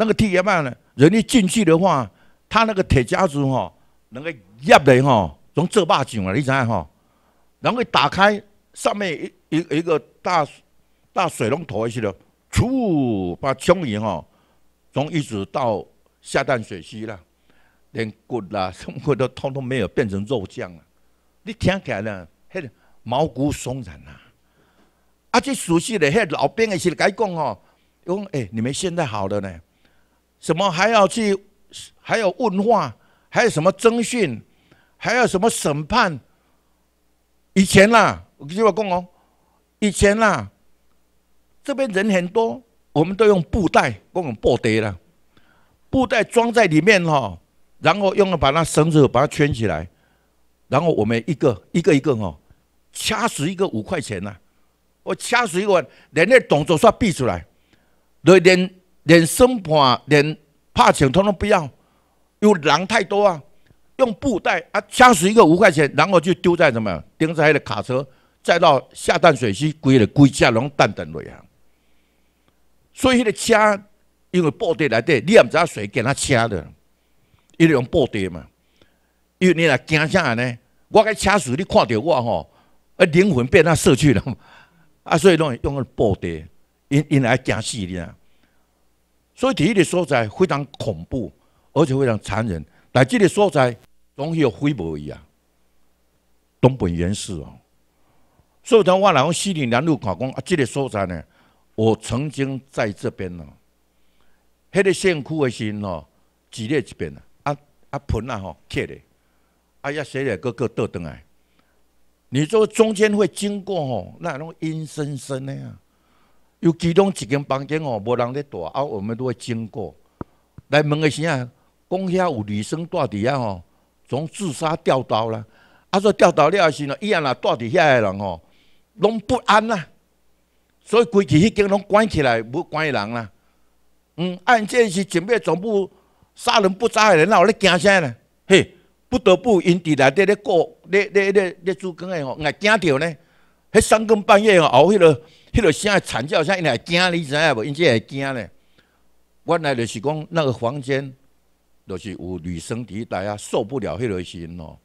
那个铁夹板呢，人一进去的话，他那个铁夹子哈，那个夹的哈，从这把上了，你知哈，然后打开上面一一一个大大水龙头去了，出把枪鱼哈，从一直到下淡水区啦，连骨啦什么的都通通没有，变成肉酱了。你听起来呢，嘿毛骨悚然呐。啊，这熟悉的迄老兵也是该讲哦，讲诶，你们现在好了呢。什么还要去，还要问话，还有什么征讯，还有什么审判？以前啦，我跟我讲哦，以前啦，这边人很多，我们都用布袋，我们布袋了，布袋装在里面哈，然后用了把那绳子把它圈起来，然后我们一个一个一个哈，掐死一个五块钱呐，我掐死一个，连那动作算比出来，那天。连生盘、连拍枪统统不要。因为狼太多啊，用布袋啊，掐死一个五块钱，然后就丢在什么？丢在那个卡车，再到下淡水溪，规个规只拢等等落去。所以迄个车因为布袋来底，你也不知谁给他车的，一用布袋嘛。因为你来惊啥呢？我个掐死你看到我吼，啊灵魂被他摄去了，啊，所以用用个布袋因因来惊死你啊。所以，第一个所在非常恐怖，而且非常残忍。但这个所在总有灰魔一样，东本源氏哦。所以，当我来讲西岭南路讲讲啊，这个所在呢，我曾经在这边呢。那个县哭的时候，只在一边啊啊盆啊吼，刻的啊呀，洗的个个倒转来。你说中间会经过吼，那种阴森森的呀。有其中一间房间哦，无人咧躲，啊，我们都经过来问时声，讲遐有女生住伫遐吼，总自杀吊刀啦。啊，说吊刀了是喏，伊啊那住伫遐的人吼，拢不安呐。所以规起迄间拢关起来，无关人啦。嗯，案件是前面全部杀人不眨的人，那我咧惊啥呢？嘿，不得不因伫内底咧过咧咧咧咧做工的吼，硬惊着呢。迄三更半夜哦，熬迄落迄落声诶，惨叫，像因会惊你知影无？因即会惊咧。原来就是讲，那个房间就是有女生，第一代啊受不了迄落音哦，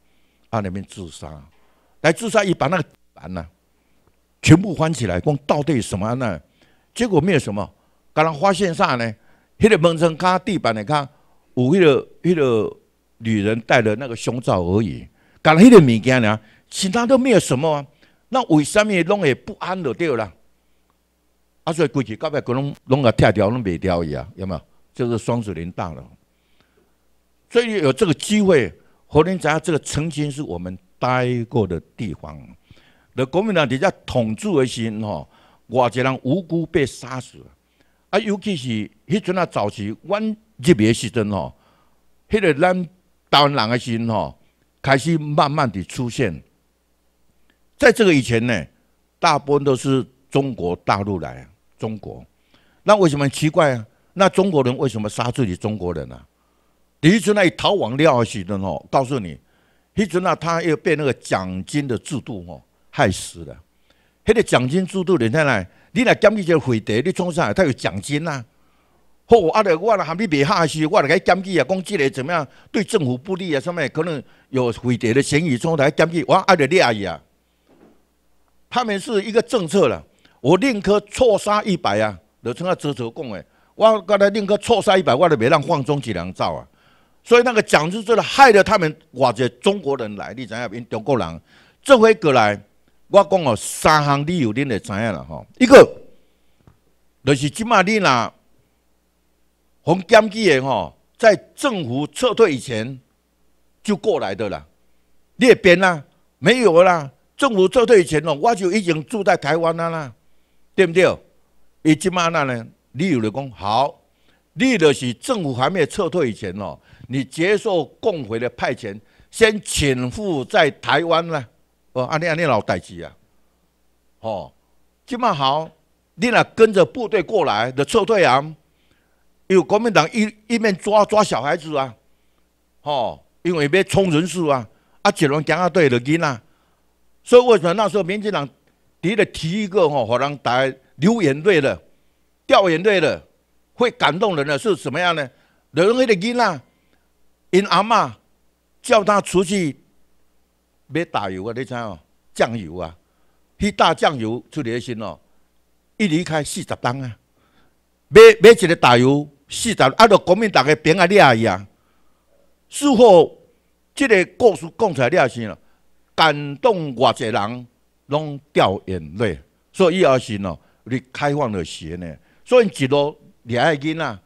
喺那面自杀。来自杀，一把那个板呐，全部翻起来，讲到底什么呢？结果没有什么，刚刚发现啥呢？迄个门窗、看地板，的看有迄个迄个女人戴的那个胸罩而已。刚迄个物件呢，其他都没有什么。那为什么拢会不安了对了？啊，所以规矩到尾，个拢拢个拆掉，拢袂掉伊啊？有没有？就是双子林大了。所以有这个机会，胡林宅这个曾经是我们待过的地方。那国民党底下统治的时吼，偌几人无辜被杀死了。啊，尤其是迄阵啊，早期阮入来时阵吼，迄个咱台湾人的心吼，开始慢慢地出现。在这个以前呢，大部分都是中国大陆来，中国。那为什么奇怪啊？那中国人为什么杀自己中国人啊？李春那逃亡廖二喜的哦，告诉你，李准那他又被那个奖金的制度哦害死了。那个奖金制度你哪来，你来检举一个废帝，你创啥？他有奖金呐？好，啊，个我那还你未下去，我来给检举啊，讲起来怎么样？对政府不利啊？什么？可能有回帝的嫌疑，从来检举，我阿你厉害啊，他们是一个政策了，我宁可错杀一百啊！有阵啊，折折供的。我刚才宁可错杀一百，我都别让黄宗几人造啊。所以那个蒋介石的害了他们，我觉中国人来历怎样因中国人？这回过来，我讲哦，三行理由你得知影了吼。一个，就是今嘛你那红杆军的吼，在政府撤退以前就过来的了，列边啦，没有啦。政府撤退以前哦，我就已经住在台湾啦啦，对不对？伊即嘛那呢？你有来讲好，你的是政府还没有撤退以前哦，你接受共匪的派遣，先潜伏在台湾啦。哦，安尼安尼老代志啊！哦，即嘛好，你若跟着部队过来的撤退啊，有国民党一一面抓抓小孩子啊，哦，因为要冲人数啊，啊，只能点啊对的囡仔。所以为什么那时候民进党提了提一个吼，好大家流眼泪的、掉眼泪的，会感动人的是什么样呢？两个的囡仔，因阿妈叫他出去买打油啊，你猜哦，酱油啊，去打酱油出力心哦，一离开四十担啊，买买一个打油四十，阿到国民党个兵啊，掠伊啊，事后这个故事讲出来也信了。感动偌侪人，拢掉眼泪，所以伊也是喏，你开放了时呢，所以一路掠囡仔，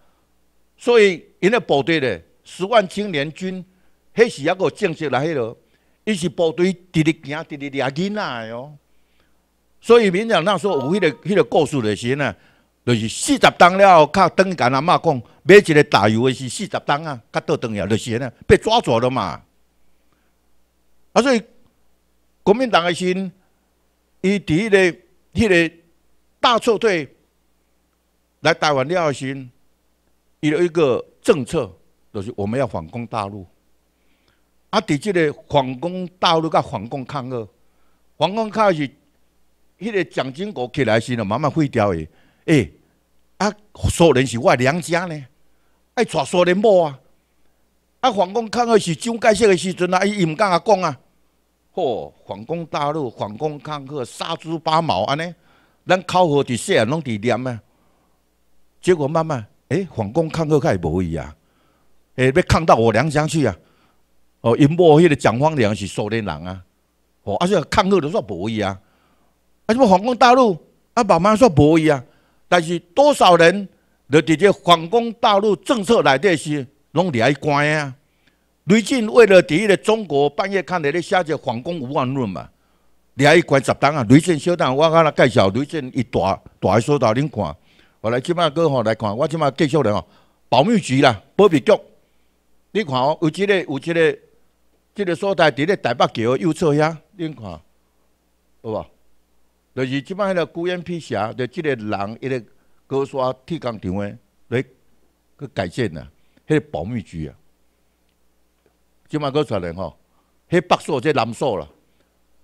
所以因个部队咧，十万青年军，迄是阿个正式来迄落，伊是部队直直行直直掠囡仔个哦，所以闽南那时候有迄个迄个故事的时呢，就是四十担了，靠邓甲阿妈讲买一个大油的是四十担啊，较倒重呀，就是呢被抓住了嘛，啊所以。国民党的心，伊伫迄个迄个大撤退来台湾了，后心有的一个政策，就是我们要反攻大陆。啊，伫即个反攻大陆，甲反攻抗日，反攻抗日是迄个蒋经国起来时呢，慢慢废掉诶。哎，啊，苏联是我娘家呢，爱娶苏联某啊。啊，反攻抗日是蒋介石的时阵啊，伊毋敢讲啊。或反攻大陆、反攻抗日、杀猪八毛，安尼，咱口号伫说啊，拢伫念啊。结果慢慢，哎，反攻抗日，开始无伊啊。哎，要抗到我梁乡去啊。哦，因某迄个蒋方良是苏联人啊。哦，而且抗日都说无伊啊。啊，什么反攻大陆？啊，慢慢说无伊啊。但是多少人伫伫这反攻大陆政策内底是拢伫开关啊。雷震为了伫咧中国半夜看咧咧写一个《皇宫无望论》嘛，你还关十当啊？雷震小当，我刚才介绍雷震一大大所在，恁看。我来即摆个吼来看，我即摆继续咧吼，保密局啦，保密局，你看哦，有一个有一个这个所在伫咧台北桥右侧遐，恁看好无？就是即摆迄个孤烟披霞，就即个人一个高刷铁工厂诶来改建呐，迄保密局啊。即马佫出来吼，迄北所即南所啦。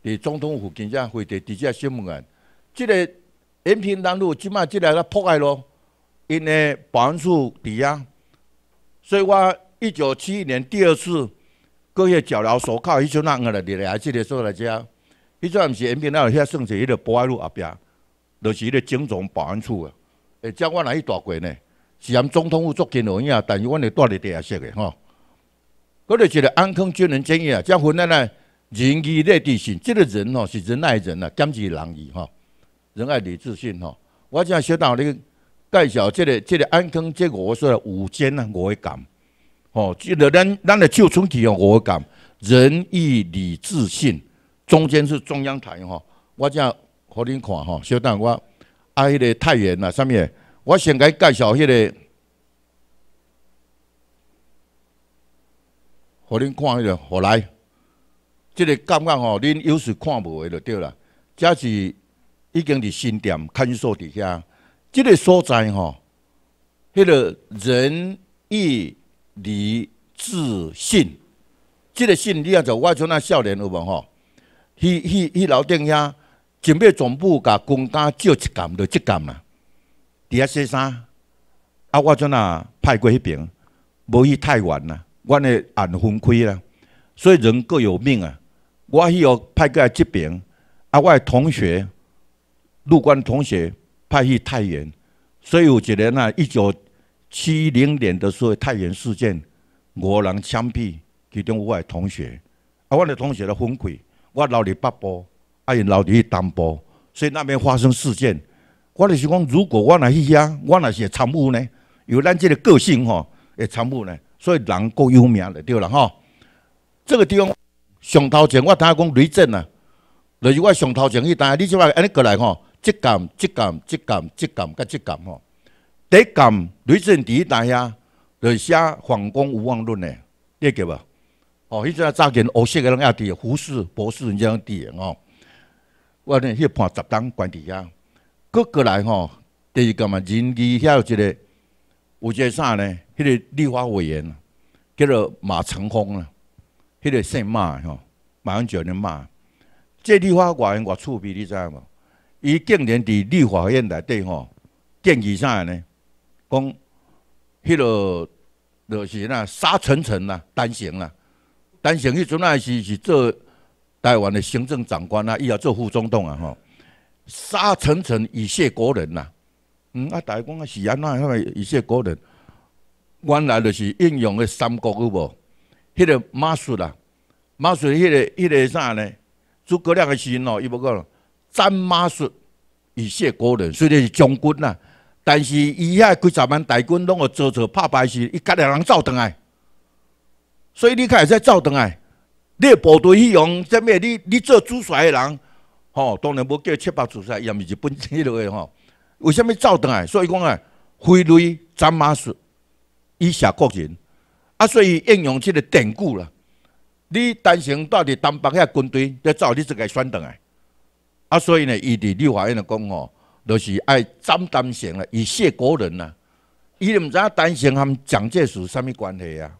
伫总统府近只，或者伫遮新闻案，即个延平南路即马即来咧破坏咯。因咧保安处伫啊，所以我一九七一年第二次过迄角寮所靠迄处人个咧，来下即个所在遮，迄阵毋是延平南路遐，算做迄条保安路后壁，就是迄个警长保安处啊。诶，遮我来去大过呢，是然总统府足近有影，但是阮咧住伫地下室个吼。我就是安坑军人监狱啊，将湖南呢仁义礼智信，这个人哦是仁爱人啊，兼及仁义哈，仁爱礼智信哈。我今小到你介绍这个这个安坑这个我说所五间啊，呐，五间，哦，即个咱咱的旧村只我会讲仁义礼智信，中间是中央台哈。我今何你看哈，小等我挨个太原啊，上面，我先给介绍迄个。互恁看迄个互来？即个感觉吼，恁有时看无的就对啦。即是已经伫新店看守底下，即个所在吼，迄个仁义礼智信，即个信你也做。我做那少年有王吼，迄迄迄楼顶遐，准备总部甲公家借一金，就一金啦。伫遐洗衫，啊，我做那派过迄边，无去太远啦。阮的俺分开了，所以人各有命啊。我迄要派过来这边，啊，我同学，陆关同学派去太原，所以有一年啊，一九七零年的时候，太原事件，五人枪毙，其中我我同学，啊，我的同学都分开，我老伫八部，啊，人老伫东部，所以那边发生事件，我就是讲，如果我若去遐，我若是参悟呢，有咱即个个性吼，诶，参悟呢。所以人够有名的对了吼。这个地方上头前我听讲雷震呐，就是我上头前去，但是你即话安尼过来吼，质感质感质感质感甲质感吼。第一感雷震第一代啊，就是写《反攻无望论》嘞，你记得无？哦，以前早骗乌色个人亚弟，胡适、博士这样子吼。我呢，迄款十登关底下，各过来吼，第二个嘛，人遐有一个。一个啥呢？迄个立法委员叫做马成峰啦，迄个姓马吼，马上九的马。这立法委员我触鼻，你知无？伊竟然伫立法院内底吼建议啥呢？讲迄个就是那沙尘尘啊陈诚啦，陈诚迄阵啊是是做台湾的行政长官啊，伊也做副总统啊吼，沙尘尘以谢国人呐。嗯，啊，大家讲啊，是安那迄个一些古人，原来就是应用的三国去无？迄个马术啊，马术迄个迄个啥呢？诸葛亮的时阵哦，伊无讲，战马术，一些古人，虽然是将军啊，但是伊遐几十万大军拢个坐坐拍败时，伊个人走倒来，所以你看会使走倒来，你部队去用，证物，你你做主帅的人，吼，当然无叫七八主帅，伊毋是本地落个吼。为什物走倒来？所以讲啊，飞雷斩马术以下国人。啊，所以应用这个典故了。你担心到底东北遐军队要走，你自己选倒来。啊，所以呢，伊伫立法院的讲吼，就是爱斩担心了，以谢国人呐。伊毋知担心他们蒋介石啥物关系啊？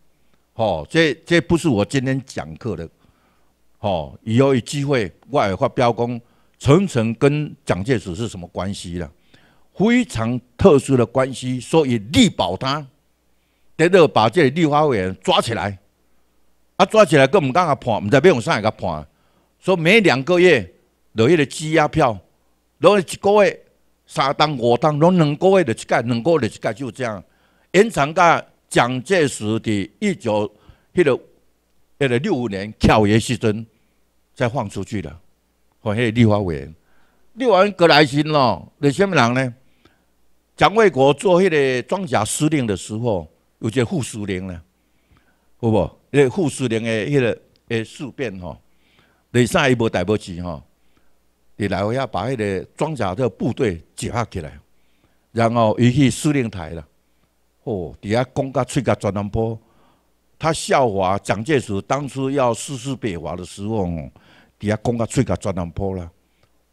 哦，这这不是我今天讲课的。哦，以后有机会，我也发表讲，陈诚跟蒋介石是什么关系了。非常特殊的关系，所以力保他，得到把这个立法委员抓起来，啊抓起来，跟我们刚刚判，唔知要用啥个判。所以每两个月落一个羁押票，落一个月三当五当，落两个月的届，两个月的届，就这样延长到蒋介石的一九迄个迄个六五年挑爷时阵再放出去的，放迄立法委员，立花委员过来心咯，你什么人呢？蒋卫国做迄个装甲司令的时候，有个副司令呢，有无？那副司令的迄个诶事变吼，第三一波代炮起吼，伫楼要把迄个装甲的部队集合起来，然后移去司令台了。吼，底下攻甲吹甲钻两坡，他笑话蒋介石当初要誓师北伐的时候，底下攻甲吹甲钻两坡啦。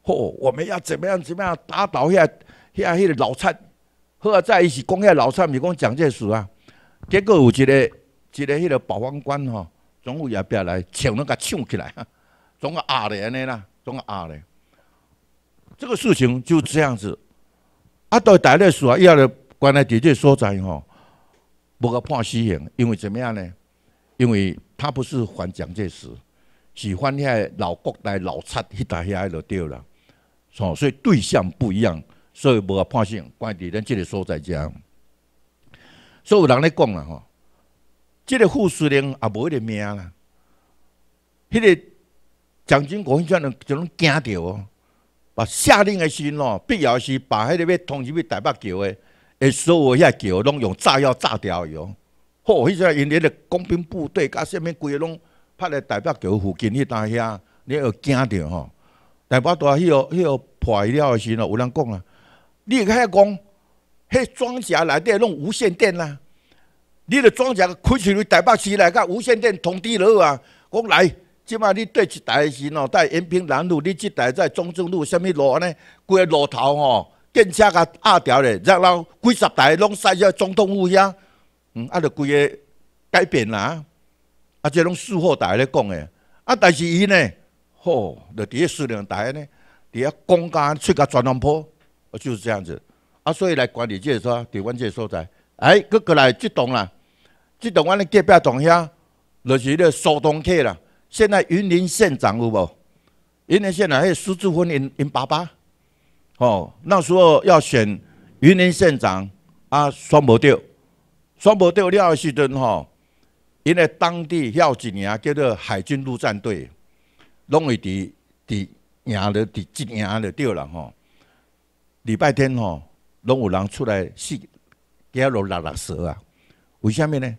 吼，我们要怎么样怎么样打倒遐遐迄个老蔡？好啊！再伊是讲迄个老蔡，毋是讲蒋介石啊。结果有一个一个迄个保安官吼，总有也变来抢，拢甲抢起来，总个阿咧安尼啦，总个阿咧。这个事情就这样子。啊，在大陆啊，伊阿个关在伫这所在吼，无可判死刑，因为怎么样呢？因为他不是反蒋介石，是反遐老国代、老参迄搭遐了对了。哦，所以对象不一样。所以无法判刑，关伫咱即个所在家。所有人咧讲啦吼，即个副司令也无迄个命啦。迄个蒋经国，迄阵拢惊着哦，把下令的时咯，必要时把迄个要通入去台北桥诶，诶所有遐桥拢用炸药炸掉哟。吼，迄阵因迄个工兵部队甲物规鬼拢拍咧台北桥附近迄搭遐，你要惊着吼。台北大迄个迄个破了诶时咯，有人讲啊。你开讲，迄装甲来底弄无线电啊，你的装甲开去台北市来，甲无线电通滴了啊！讲来，即马你对一台是喏，在延平南路，你即台在中正路，什物路安尼？规个路头吼，警车甲压掉咧，然后几十台拢塞在总统府遐，嗯，啊，着规个改变啦，啊，这拢四号台咧讲诶，啊，但是伊呢，吼，着伫咧四量台呢，伫咧公家出甲专案坡，哦，就是这样子，啊，所以来管理这个所，台湾这个所在，哎，佫过来这栋啦，这栋安尼隔壁栋遐，就是咧苏东克啦。现在云林县长有无？云林县长还有苏志芬、林林爸爸，哦，那时候要选云林县长啊，选唔到，选唔到了的时阵吼，因为当地要一年叫做海军陆战队，拢会伫伫赢了伫一年就对了吼。礼拜天吼，拢有人出来去街路拉拉蛇啊？为什么呢？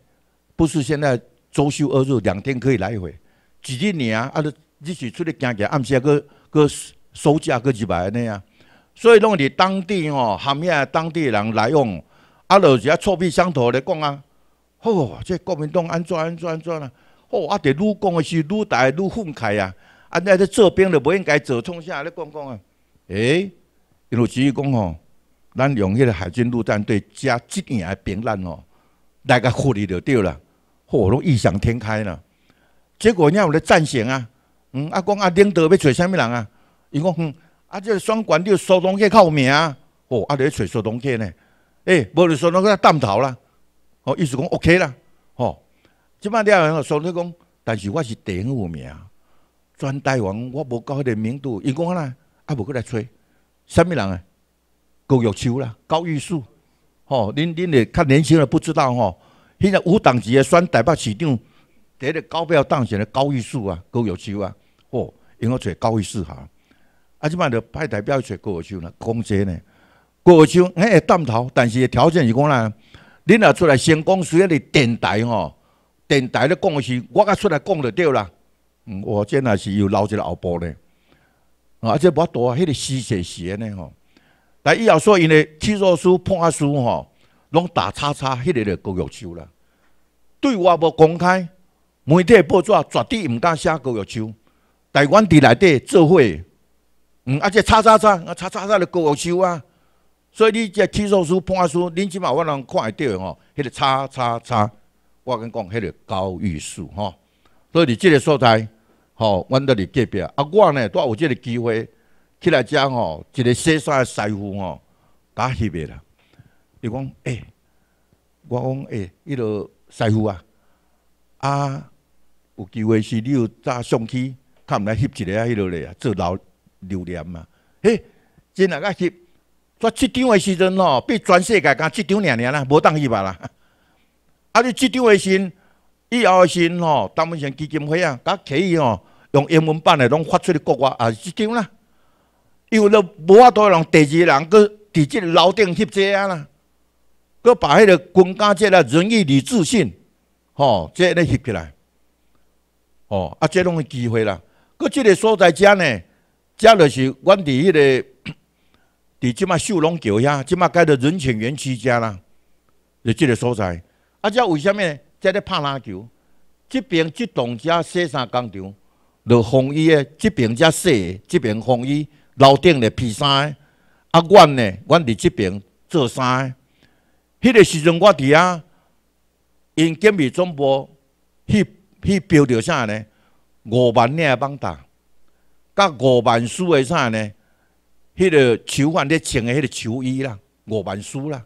不是现在周休二日两天可以来回？几十年啊，啊，你一起出来行行，暗时啊，搁搁收价搁几百安尼啊。所以拢你当地吼，下面当地人来往，啊，都是啊臭屁相投来讲啊。哦，这国民党安怎安怎安怎啊？哦，啊，伫你讲的是，你大你愤慨啊？啊，你做兵的不应该做，冲啥来讲讲啊？诶。因为至伊讲吼，咱用迄个海军陆战队加业的兵力吼，大家护理就对啦。哦，拢异想天开啦。结果人家有咧战成啊，嗯，啊讲啊领导要找啥物人啊？伊讲，啊这双管就苏东克靠名啊，哦，阿在找苏东克呢？诶，无就苏东克弹头啦。哦，意思讲 O K 啦，吼。即摆了，苏东克讲，但是我是第有名，专大王我无够迄个名度。伊讲啦，啊无过来吹。什么人啊？高玉秋啦，高玉树。哦，恁恁的较年轻的不知道吼。现在五党的选台北市长，得了高票当选的高玉树啊，高玉秋啊。哦，然后找高玉树哈。啊，即满就派代表找高玉秋呢，讲击呢。高玉秋嘿，点头，但是条件是讲呐？恁若出来先讲，需要是电台吼，电台咧讲的是我，甲出来讲就对啦。嗯，我将若是有留一个后步咧，啊，而且无多啊，迄个私写写安呢吼。但以后所因的起诉书、判决书吼，拢打叉叉，迄个就高玉树了。对外不公开，媒体报纸绝对毋敢写高玉树。但阮伫内底做会，嗯，而且叉叉叉，啊，叉叉叉就高玉树啊。所以你这起诉书、判决书，恁起码我能看得到吼，迄个叉叉叉，我跟讲，迄个高玉树吼。所以你即个所在。哦，阮到你隔壁啊，我呢都有即个机会，起来讲吼，一个洗衫的师傅吼，甲翕诶啦，伊讲诶，我讲诶，迄个师傅啊，啊有机会是你有揸相机，较毋来翕一个啊，迄落咧啊，做留留念嘛，嘿，真若甲翕，煞七张的时阵吼，比全世界敢七张名名啦，无当翕吧啦，啊你七张的时，以后的时吼，当们像基金会啊，噶起吼。用英文版的拢发出个国话，啊，是这样啦。因为侬无法度让第二人去即个楼顶吸这啊啦，去把迄个军家这啦仁义礼智信，吼，这咧翕起来，哦，啊，这拢是机会啦。个即个所在遮呢，遮就是阮伫迄个，伫即马秀龙桥遐，即马个做仁泉园区遮啦，个即个所在。啊，这为什么呢？在这拍篮球，即边即栋遮西山工厂。落风雨诶，即边则细，即边风雨楼顶咧披衫，啊，阮呢，阮伫即边做衫。迄个时阵，我伫啊，因健备总部去去标着啥呢？五万领诶帮大，甲五万输诶啥呢？迄个囚犯咧穿诶迄个囚衣啦，五万输啦，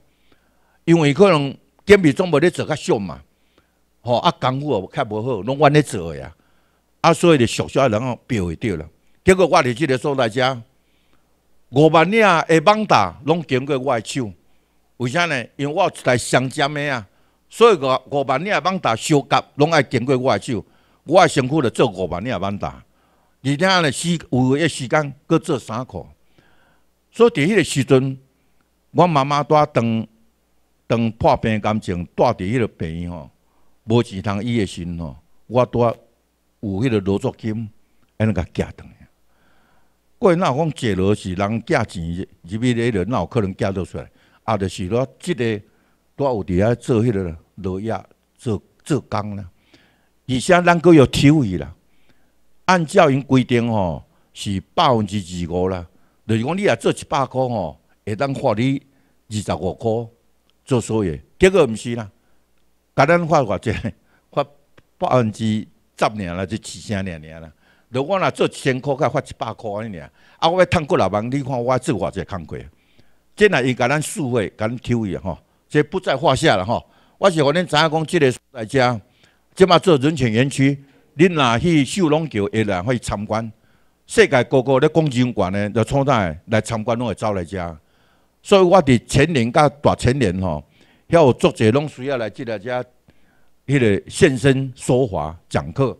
因为可能健备总部咧做较少嘛，吼啊，功夫也较无好，拢阮咧做诶啊。啊，所以就俗俗诶人哦，标会着啦。结果我伫即个所在遮，五万领诶网打拢经过我诶手，为啥呢？因为我出来上针诶啊，所以个五万领诶棒打收割拢爱经过我诶手，我诶辛苦咧做五万领诶棒打，而且呢时有诶时间搁做衫裤。所以伫迄个时阵，我妈妈带当当破病感情住伫迄个病院吼，无钱通医诶时吼，我拄带。有迄个劳作金，安尼个假同个。那我讲，借落是人寄钱入去，迄个那有可能寄得出来。啊，就是我即个，我有伫遐做迄个劳役，做做工啦。而且咱阁要抽伊啦。按照因规定吼，是百分之二五啦。就是讲，你若做一百箍吼，会当发你二十五箍做所益。结果毋是啦，甲咱发偌济？发百分之？十年了，就七、八、年年了。如果若做一千块，发一百块安尼啊，我要趁过六万，你看我做偌济工课，真若伊甲咱四岁，甲咱抽伊啊，吼，这不在话下了吼。我是互恁知影讲，即个来遮，即嘛做人犬园区，恁若去秀龙桥，依来可以参观。世界各国咧讲人权咧，就创咱来参观拢会走来遮。所以我伫前年甲大前年吼，遐有作者拢需要来即个遮。迄个现身说法讲课，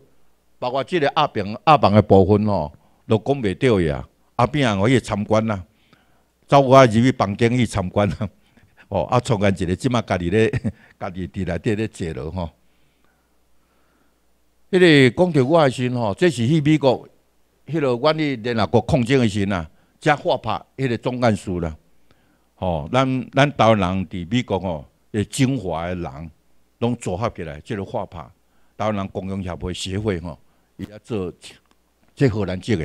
包括即个阿平阿房的部分吼，都讲袂对呀。阿平也可以参观啦，走我入去房间去参观啦。哦，啊，创观一个，即码家己咧，家己伫内底咧坐落吼。迄个讲到我的时吼，这是去美国，迄个阮哩联合国空军的时呐，才发拍迄个总干事啦。哦，咱咱湾人伫美国吼，诶，精华的人。拢组合起来，即个画派，台湾工商协会协会吼，伊来做即河南籍个，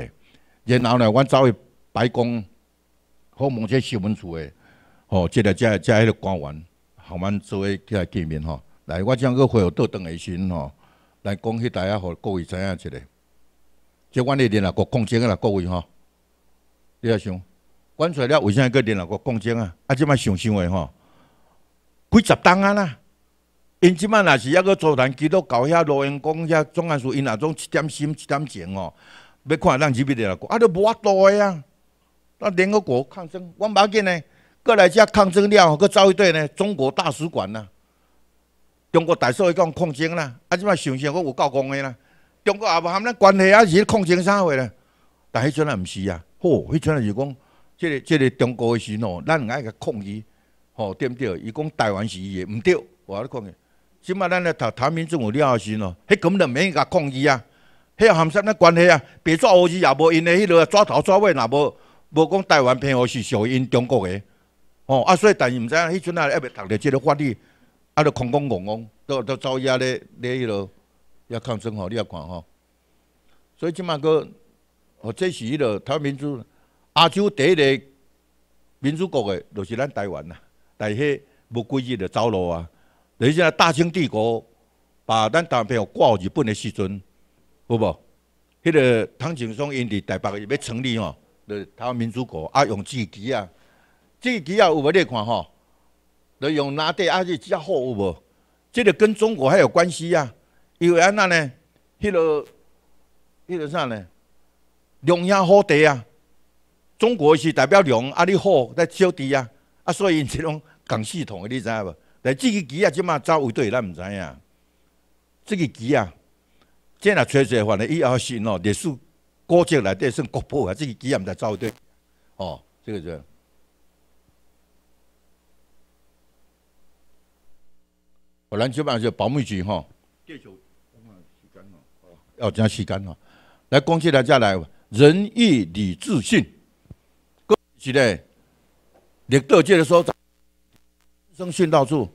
然后呢，阮走去白宫，好问即新闻处个，吼，即来即即个官员，慢慢做伙起来见面吼，来我将个话又倒登下先吼，来讲迄大家互各位知影一下，即阮个联合国共精个啦，各位吼，你遐想，阮出来了，为啥个联合国共精啊？啊，即摆想想个吼，几十栋啊啦！因即摆也是要个座谈，基督搞遐劳讲遐，总言之，因若种一点心、一点情哦，要看咱入去人讲，啊，都无法度诶啊。那联合国抗争，我唔要紧呢。过来遮抗争了，去找一队呢，中国大使馆呐。中国大使一讲抗争啦，啊，即摆想想讲有够讲诶啦。中国也无含咱关系，啊，是抗争啥货咧？但迄阵也毋是啊。吼迄阵啊，是讲，即个即个中国诶时哦，咱爱个控伊，吼，对毋对？伊讲台湾是伊诶，毋对，我咧讲个。即嘛，咱咧台台民主有后心哦，迄根本人免甲抗议啊，迄含啥物关系啊？白纸黑字也无因的，迄啰抓头抓尾也无无讲台湾偏乌是属于因中国的。哦啊所以但是唔知影迄阵啊一未读着即个法律，啊都空空空空，都都走伊阿咧咧迄落，遐抗争吼，你也看吼，所以即嘛个，哦这是迄落台湾民主亚洲第一个民主国的，就是咱台湾呐，但迄无规矩的走路啊。你像大清帝国把咱台湾票挂日本的时阵，好不？迄个唐景崧因伫台北要成立吼，台湾民主国啊，用自己啊，自己啊有无咧看吼？你用哪地啊？是个货有无？这个跟中国还有关系啊？因为安那呢？迄个迄个啥呢？龙兄好弟啊，中国是代表龙啊你虎在小弟啊，啊所以因这种共系统的，你知无？但这个棋啊，即马走位对，咱毋知影。这个棋啊，即若吹西话呢，伊后是喏，历史古迹内底算国宝啊，这个棋毋知走位对。哦，这个是。我咱即板就保密局吼，介绍看看时间哦，哦，要加时间吼，来，讲起来家来，仁义礼智信，恭喜嘞！领导接所说。生殉道处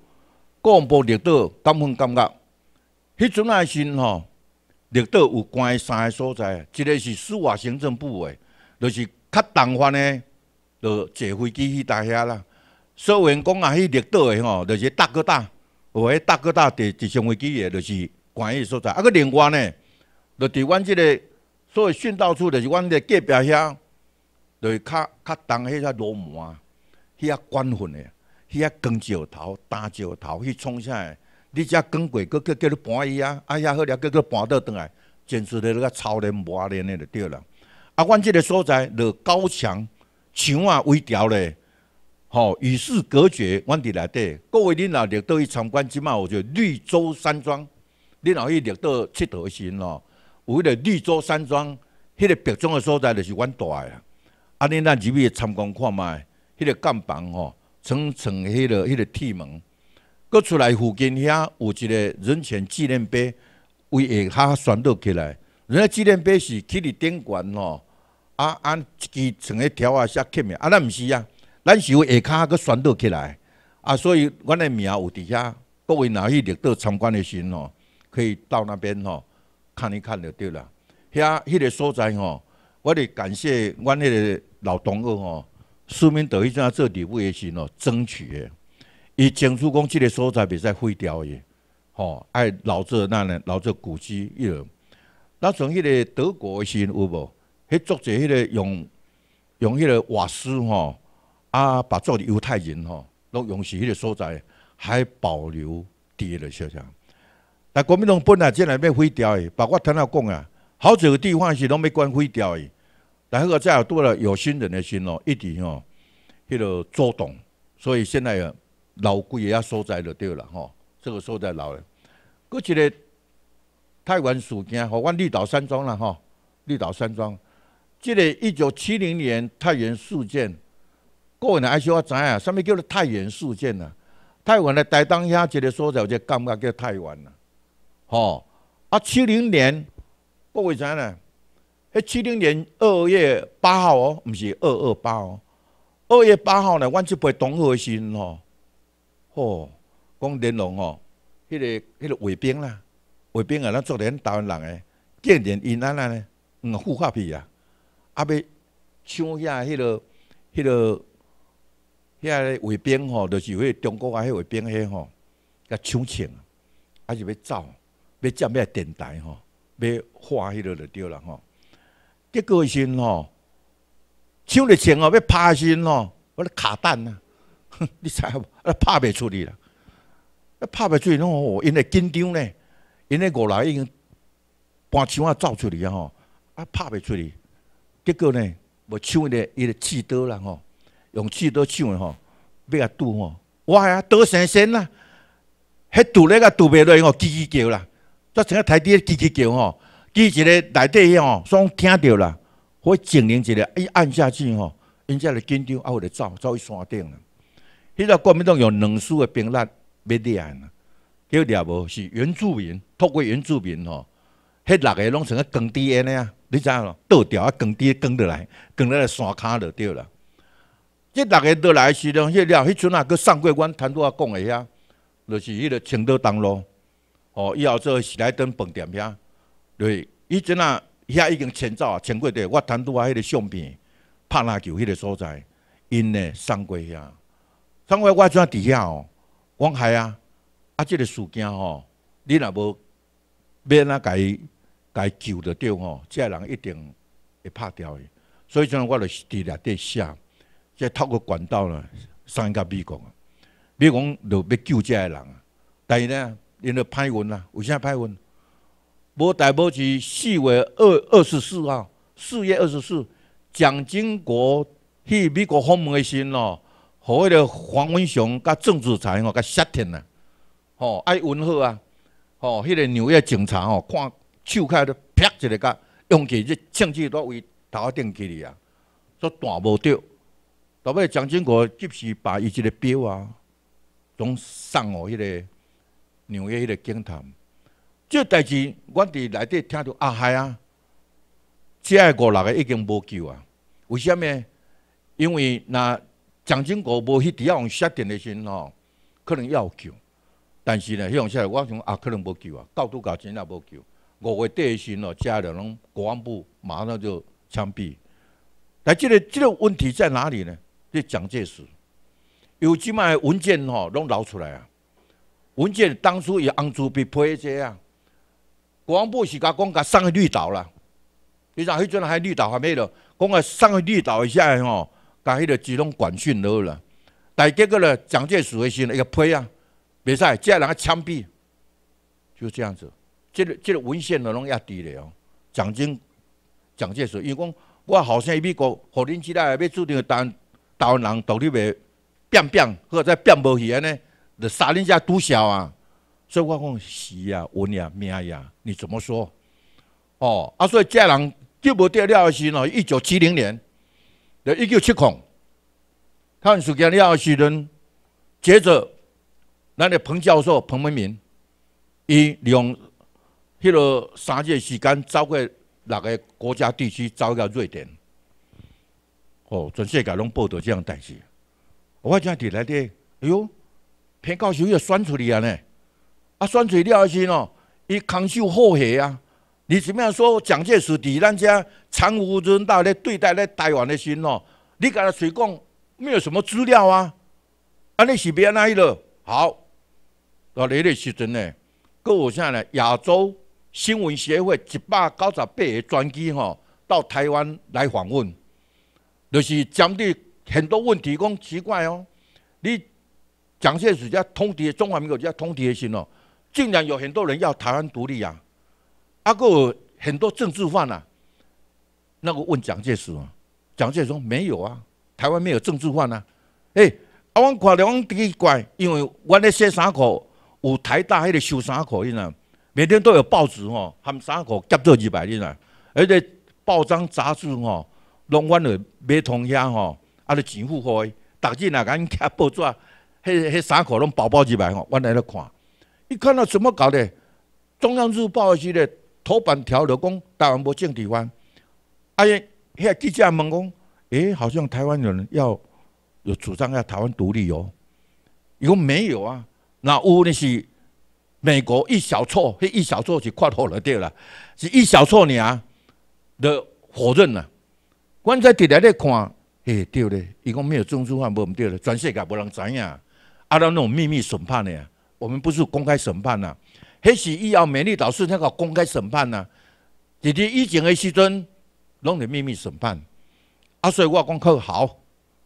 干部绿岛感分感觉，迄阵啊先吼，绿岛有关三个所在，一个是司法行政部诶，就是较重番诶，就坐飞机去大遐啦。所然讲啊迄绿岛诶吼，就是大哥大，有诶大哥大直升飞机诶，就是关诶所在。啊，搁另外呢，就伫阮即个，所以殉道处就是阮个隔壁遐，就是较较重迄个罗迄遐管分诶。去遐光石头、打石头去创啥？诶，你遮更贵，佫个叫你搬伊啊！啊，遐好了，叫做搬倒转来，简直咧那个超人、啊，人诶，就对了。啊，阮即个所在落高墙，墙啊微雕咧吼，与世隔绝。阮伫内底，各位恁若入到去参观，即嘛有就绿洲山庄，恁若去入到佗时心咯。迄个绿洲山庄，迄个别种的所在就是阮住诶。啊，恁咱入去参观看觅迄个干房吼。层层迄个、迄个铁门，过出来附近遐有一个人权纪念碑，为下骹旋动起来。人家纪念碑是起伫顶悬吼，啊啊，一层个条啊写起名，啊咱毋是啊，咱是下骹个旋动起来。啊，所以阮个名有伫遐，各位若去来到参观的时吼，可以到那边吼看一看就对啦。遐迄个所在吼，我哋感谢阮迄个老同学吼。说明德意志在底部也行咯，争取的，伊建筑工即个所在，比赛毁掉的，吼，爱留做那呢，留做古迹迄个，那种迄个德国的有无？迄作者迄个用用迄个瓦斯吼，啊，把做犹太人吼，拢用是迄个所在，还保留伫底了，小想。但国民党本来进来要毁掉的，包括他那讲啊，好几个地方是拢要关毁掉的。然后再有多了有心人的心哦，一直吼，迄个做动，所以现在啊，老贵也所在了对了哈。这个所在老了，搁一个，太原事件，好，我绿岛山庄了哈。绿岛山庄，即个一九七零年太原事件，个人爱需要知影，啥物叫做太原事件呐？台湾的台东也一个所在就感觉叫台湾了，吼。啊，七零年，位为怎呢？七零年二月八号哦，毋是二二八哦。二月八号呢，阮就陪董和时哦。哦，讲联容哦，迄个迄个卫兵啦，卫兵啊，咱昨天台湾人诶，见点因安那呢，嗯，护法皮啊，啊，要抢下迄个迄个，下咧卫兵吼，就是会中国啊，迄个卫兵嘿吼，甲抢枪啊，啊，就要走，要占咩电台吼，要花迄个就对了吼。结果时哦，抢着枪哦，要拍时哦，我咧卡蛋呐，你猜，我啊，拍未出去啦，啊，拍未出去，哦，因为紧张咧，因为五来已经搬枪啊走出嚟啊，啊拍未出去，结果呢，我抢的伊的刺刀啦吼，用刺刀抢的吼，要啊堵吼，哇呀，刀生生啦，还堵咧个堵袂落去吼，叽叽叫啦，再成个台底叽叽叫吼。伊一个内地吼，双听着啦，我警铃一个一按下去吼，因家就紧张，啊，我就走走去山顶了。迄个国民党用两输的兵力要厉害呐，叫掠无是原住民，透过原住民吼，迄六个拢成个耕地安尼啊，你知影咯？倒掉啊，耕地耕落来，耕落来山骹了对啦。即六个倒来是阵，迄了，迄阵啊，去上过阮摊拄啊讲个遐，就是迄个青岛东路，哦，以后做喜来登饭店遐。对，以前啊，遐已经迁走啊，迁过地。我摊拄啊，迄个相片，拍篮球迄个所在，因呢，送过遐。送过我就伫遐哦，往海啊，啊，即个事件吼，你若无变，那伊该该救着着吼，个人一定会拍掉的。所以讲，我就是伫内底写，再透过管道呢，送到美国啊。美国就要救这个人啊，但是呢，因就歹运啊，为啥歹运？无代表是四月二二十四号，四月二十四，蒋经国去美国访问的时，喏，和迄个黄文雄、甲郑祖财哦，甲杀天呐，吼爱问候啊，吼，迄个纽约警察吼，看手开都劈一个，甲用起这枪支都为头顶起哩啊，煞弹无着，到尾蒋经国及时把伊这个表啊，从送哦迄个纽约迄个警探。这代志，我伫内底听到阿海啊，这个六个已经无救啊！为什么？因为那蒋经国无去第二用设电的时吼，可能要救，但是呢，迄种杀我想啊，可能无救啊！高度搞钱也无救，五月底的时咯，家里人国安部马上就枪毙。但这个这个问题在哪里呢？对蒋介石，有即卖文件吼拢捞出来啊！文件当初也红珠笔批个啊。国防部是家讲，甲上海绿岛啦。你知，迄阵海绿岛还没咯？讲个上海绿岛一下吼，甲迄个集中管训了啦。但结果呢，蒋介石的是一个批啊，袂使，接个人枪毙，就这样子。这这文献内容也低了哦。蒋经，蒋介石，因为讲我后生，美国，可能起来要注定当台湾人独立的变变，或者变无去安尼，就杀你家独小啊。所以我讲，是啊，文呀、命呀，你怎么说？哦，啊，所以这人最无得了的是，喏，一九七零年，就一九七恐，看时间了时阵，接着，那个彭教授彭文敏，伊利用迄个三日时间，走过六个国家地区，走到瑞典。哦，全世界拢报道这样代志。我怎底来滴？哎呦，偏教授又酸出来啊呢！啊，选出来是哦，伊空手好黑啊！你怎么样说蒋介石伫咱家长胡人大咧对待咧台湾的时哦？你敢谁讲没有什么资料啊？啊，你是别哀了，好到那个时阵呢，阁有啥呢？亚洲新闻协会一百九十八个专机吼，到台湾来访问，就是针对很多问题，讲奇怪哦，你蒋介石这通敌中华民国，这通敌的时哦。竟然有很多人要台湾独立啊！阿个很多政治犯呐，那个问蒋介石啊，蒋介石说没有啊，台湾没有政治犯呐。哎，啊，我了，我滴怪，因为阮咧写衫裤，有台大迄个修衫裤，因啊，每天都有报纸吼，含衫裤夹做一百印啊，而且报章杂志吼，拢阮咧买通遐吼，啊！咧钱付花，逐日甲因刻报纸，迄迄衫裤拢包包一来吼，我来咧看。一看到怎么搞的？中央日报的时嘞，头版条的讲台湾无正地方。哎，遐记者问讲，诶，好像台湾人要有主张要台湾独立哦。伊讲没有啊，那有那是美国一小撮，迄一小撮就跨脱了掉了，是一小你尔，的否认了。阮再直来咧看，诶，对嘞，伊讲没有中苏化，无毋对嘞，全世界无人知影，阿拉那种秘密审判啊。我们不是公开审判呐，还是要美丽岛那个公开审判呐？伫伫以前时阵，弄的秘密审判，啊，所以我讲靠好。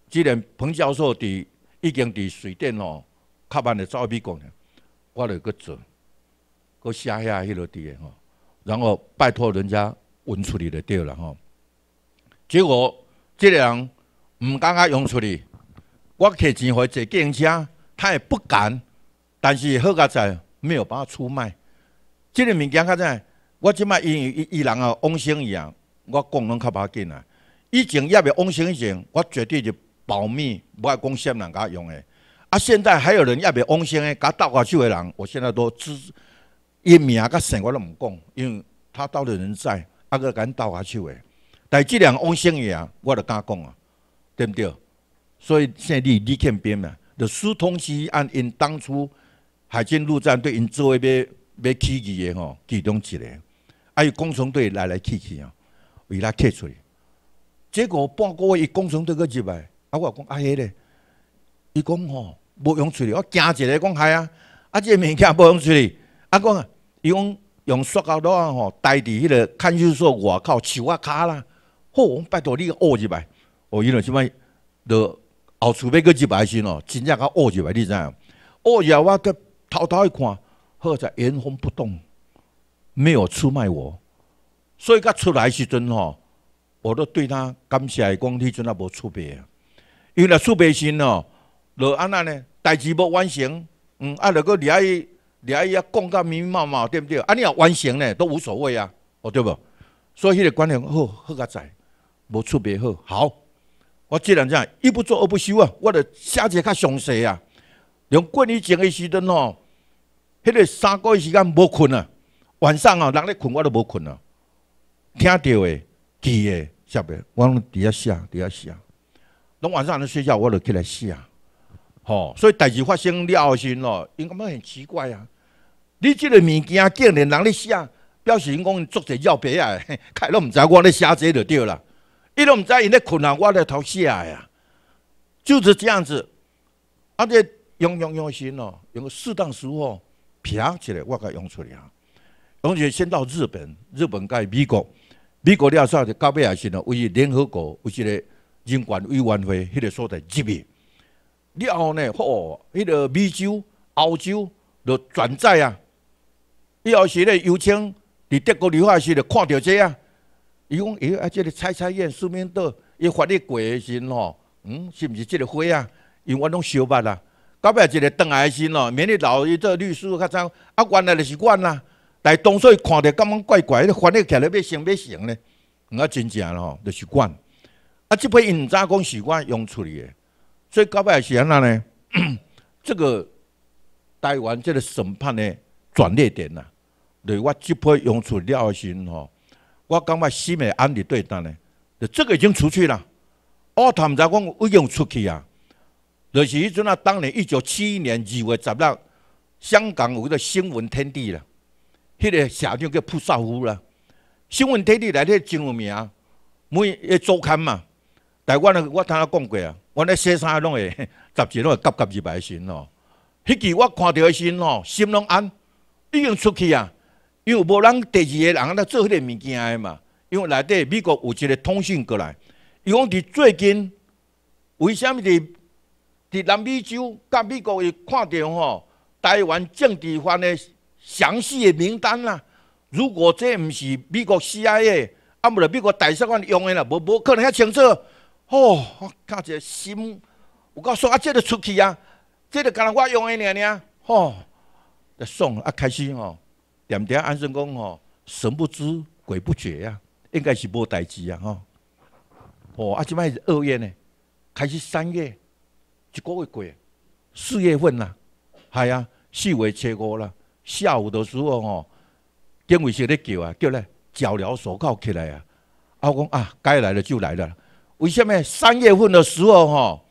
既然彭教授伫已经伫水电哦，卡慢的招一讲工人，我来去做，去下下迄落地吼，然后拜托人家问处理的掉，了吼。结果这人唔敢啊用处理，我摕钱开坐自车，他也不敢。但是何家再没有把他出卖，这个物件，较才我今麦伊伊人啊汪星一样，我讲拢较怕紧啊。以前要别汪星以前，我绝对就保密，不爱公先人家用诶。啊，现在还有人要别汪星诶，甲刀下去诶人，我现在都知伊名甲姓我都毋讲，因为他刀的人在，啊个敢刀下去诶。但即两汪星一样，我就敢讲啊，对毋对？所以兄弟，你建斌啊，就苏通西安因当初。海军陆战队因做一要要起义的吼，其中一个，啊，伊工程队来来去去吼，为他撤出来。结果半个月伊工程队搁入来，啊，我讲啊，迄个，伊讲吼，无用出去，我惊一个讲嗨啊，啊，这物件无用处去，啊，讲啊，伊讲用塑胶袋吼，袋伫迄个看守所外口树啊、骹啦，吼，我拜托你握一来。哦，伊讲什么？得后出要个入来先哦，真正个握入来，你知影？握来我个。偷偷一看，贺在原封不动，没有出卖我，所以他出来时阵吼，我都对他感谢，讲你阵也无出卖啊，因为出卖心哦，就安那呢，代志要完成，嗯，啊，如果你爱，你爱要讲个明明白白，对不对？啊，你啊完成呢，都无所谓啊，哦，对不？所以迄个观念好，好个仔无出卖好好，我只能这样，一不做二不休啊，我著写一个详细啊。用过年前的时阵吼，迄个三个月时间无困啊，晚上哦，人咧困我都无困啊，听到的记的，写物？我拢伫遐写伫遐写，拢晚上安尼睡觉，我都起来写。吼，所以代志发生了后先咯，因感觉很奇怪啊。你即个物件竟然人咧写，表示因讲做者要别啊，凯拢毋知我咧写这就对了，伊拢毋知因咧困啊，我咧偷写啊，就是这样子，而且。用用用心哦，用适当时候撇起来，我该用出来啊。而且先到日本，日本介美国，美国了煞就搞别个先哦。为联合国，为一个人权委员会迄个所在入去，了后呢，吼迄个美洲、欧洲就转载啊。以后时呢，邀请伫德国留学时就看到这啊。伊讲，哎，这个蔡蔡艳、苏明德，伊法律过个先哦。嗯，是毋是即个花啊？因为我拢烧捌啊。到尾一个邓爱心咯，免你老伊做律师，较怎？啊，原来就是阮啦。但当初伊看着，感觉怪怪，的，翻译起来要成要成咧。啊真正咯，就是阮啊，这批人早讲是阮用出去的，所以到尾是安那呢？这个台湾这个审判的转折点呐，对我这批用去了的时阵吼，我感觉西美安的对单咧，这个已经出去了。我他知在讲已经出去啊。就是迄阵啊，当年一九七一年二月十六，香港有个新闻天地啦，迄个社长叫普萨夫啦。新闻天地内底真有名，每一周刊嘛。台湾我我听人讲过啊，我咧写啥拢会，杂志拢会夹夹入来先咯。迄期我看到时喏，心拢安，已经出去啊，因为无人第二个人来做迄个物件的嘛。因为内底美国有一个通讯过来，伊讲伫最近，为虾米？在南美洲，甲美国会看到吼台湾政治犯的详细的名单啦。如果这毋是美国 CIA 的，阿唔是美国台商用的啦，无无可能遐清楚。吼，看个心，我够说啊！这就出去啊，这就干若我用的呢，吼，爽啊！开始吼，点点安神功吼，神不知鬼不觉啊，应该是无代志啊，吼。哦，啊，即摆是二月呢，开始三月？一个月过，四月份啦，系啊，四月初五啦，下午的时候吼，因为是咧叫啊，叫咧脚镣手铐起来啊。我讲啊，该来了就来了。为什么三月份的时候吼，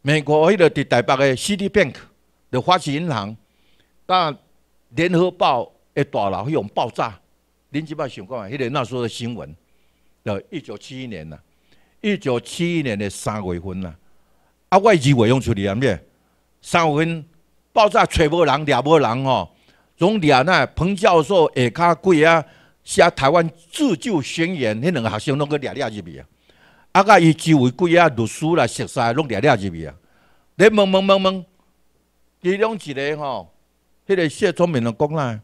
美国迄个伫台北的 C D Bank，就花旗银行，当联合报的大楼种爆炸，恁即摆想讲嘛？迄个那时候的新闻，就一九七一年呐，一九七一年的三月份呐。啊，外机未用出啊，毋咪？三月分爆炸，吹波人、掠波人吼。总掠那彭教授下骹跪啊，写台湾自救宣言，迄两个学生拢个掠掠入去啊。啊，甲伊周围跪啊，律师啦、熟识拢掠掠入去啊。恁问问问问，其中一个吼，迄个谢聪明人讲啦，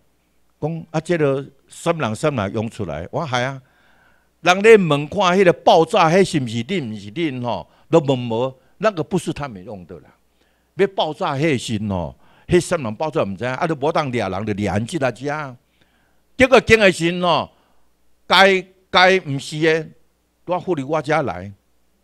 讲啊，即个三人三人用出来，我嗨啊，人咧问看迄个爆炸，迄是毋是恁，毋是恁吼，都问无。那个不是他们用的啦，要爆炸核心咯，核心人爆炸，毋知啊？都无当掠人两掠人的连接来遮，结果惊啊心哦，该该毋是的，我呼你我家来，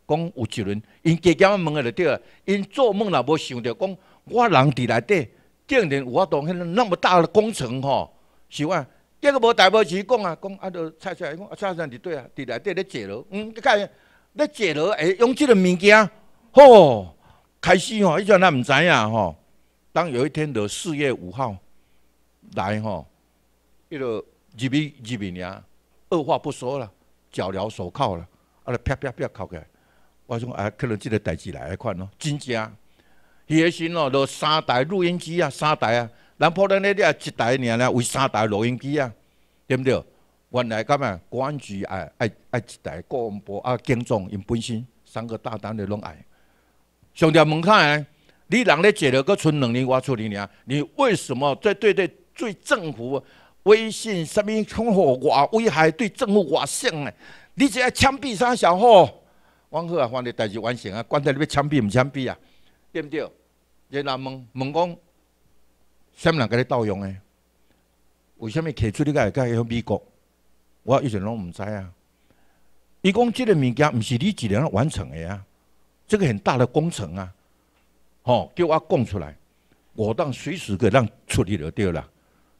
讲有一人？因隔间问个来对，因做梦也无想着讲我人伫内底，竟然有法当遐那么大的工程吼，是哇？结果无代报纸讲啊，讲啊，都蔡出来，讲啊，拆出伫对啊，伫内底咧坐落，嗯，你看咧坐落，哎，用这个物件。吼，开始吼，伊就咱毋知影吼。当有一天的四月五号来吼，迄个入去入面尔，二话不说了，脚镣手铐了，啊咧啪啪啪扣起。来。我说啊，可能这个代志来款咯，真假。起起先哦，就三台录音机啊，三台啊，咱普兰那底啊一台尔啦，为三台录音机啊，对不对？原来干嘛？公安局爱爱哎一台广部啊，警总因本身三个大单的拢爱。上条问起来，你人咧坐了，佫剩两年外出哩呀？你为什么最对对对政府微信、甚物恐吓外危害对政府外省诶？你只要枪毙啥小号，往后啊，反正代志完成啊，管他你要枪毙毋枪毙啊？对不对？人问问讲，什么人甲你盗用诶？为什么提出你甲家要美国？我以前拢毋知啊。伊讲，即个物件毋是你一个人完成的啊。这个很大的工程啊，哦，给我供出来，我当随时可让处理了对了，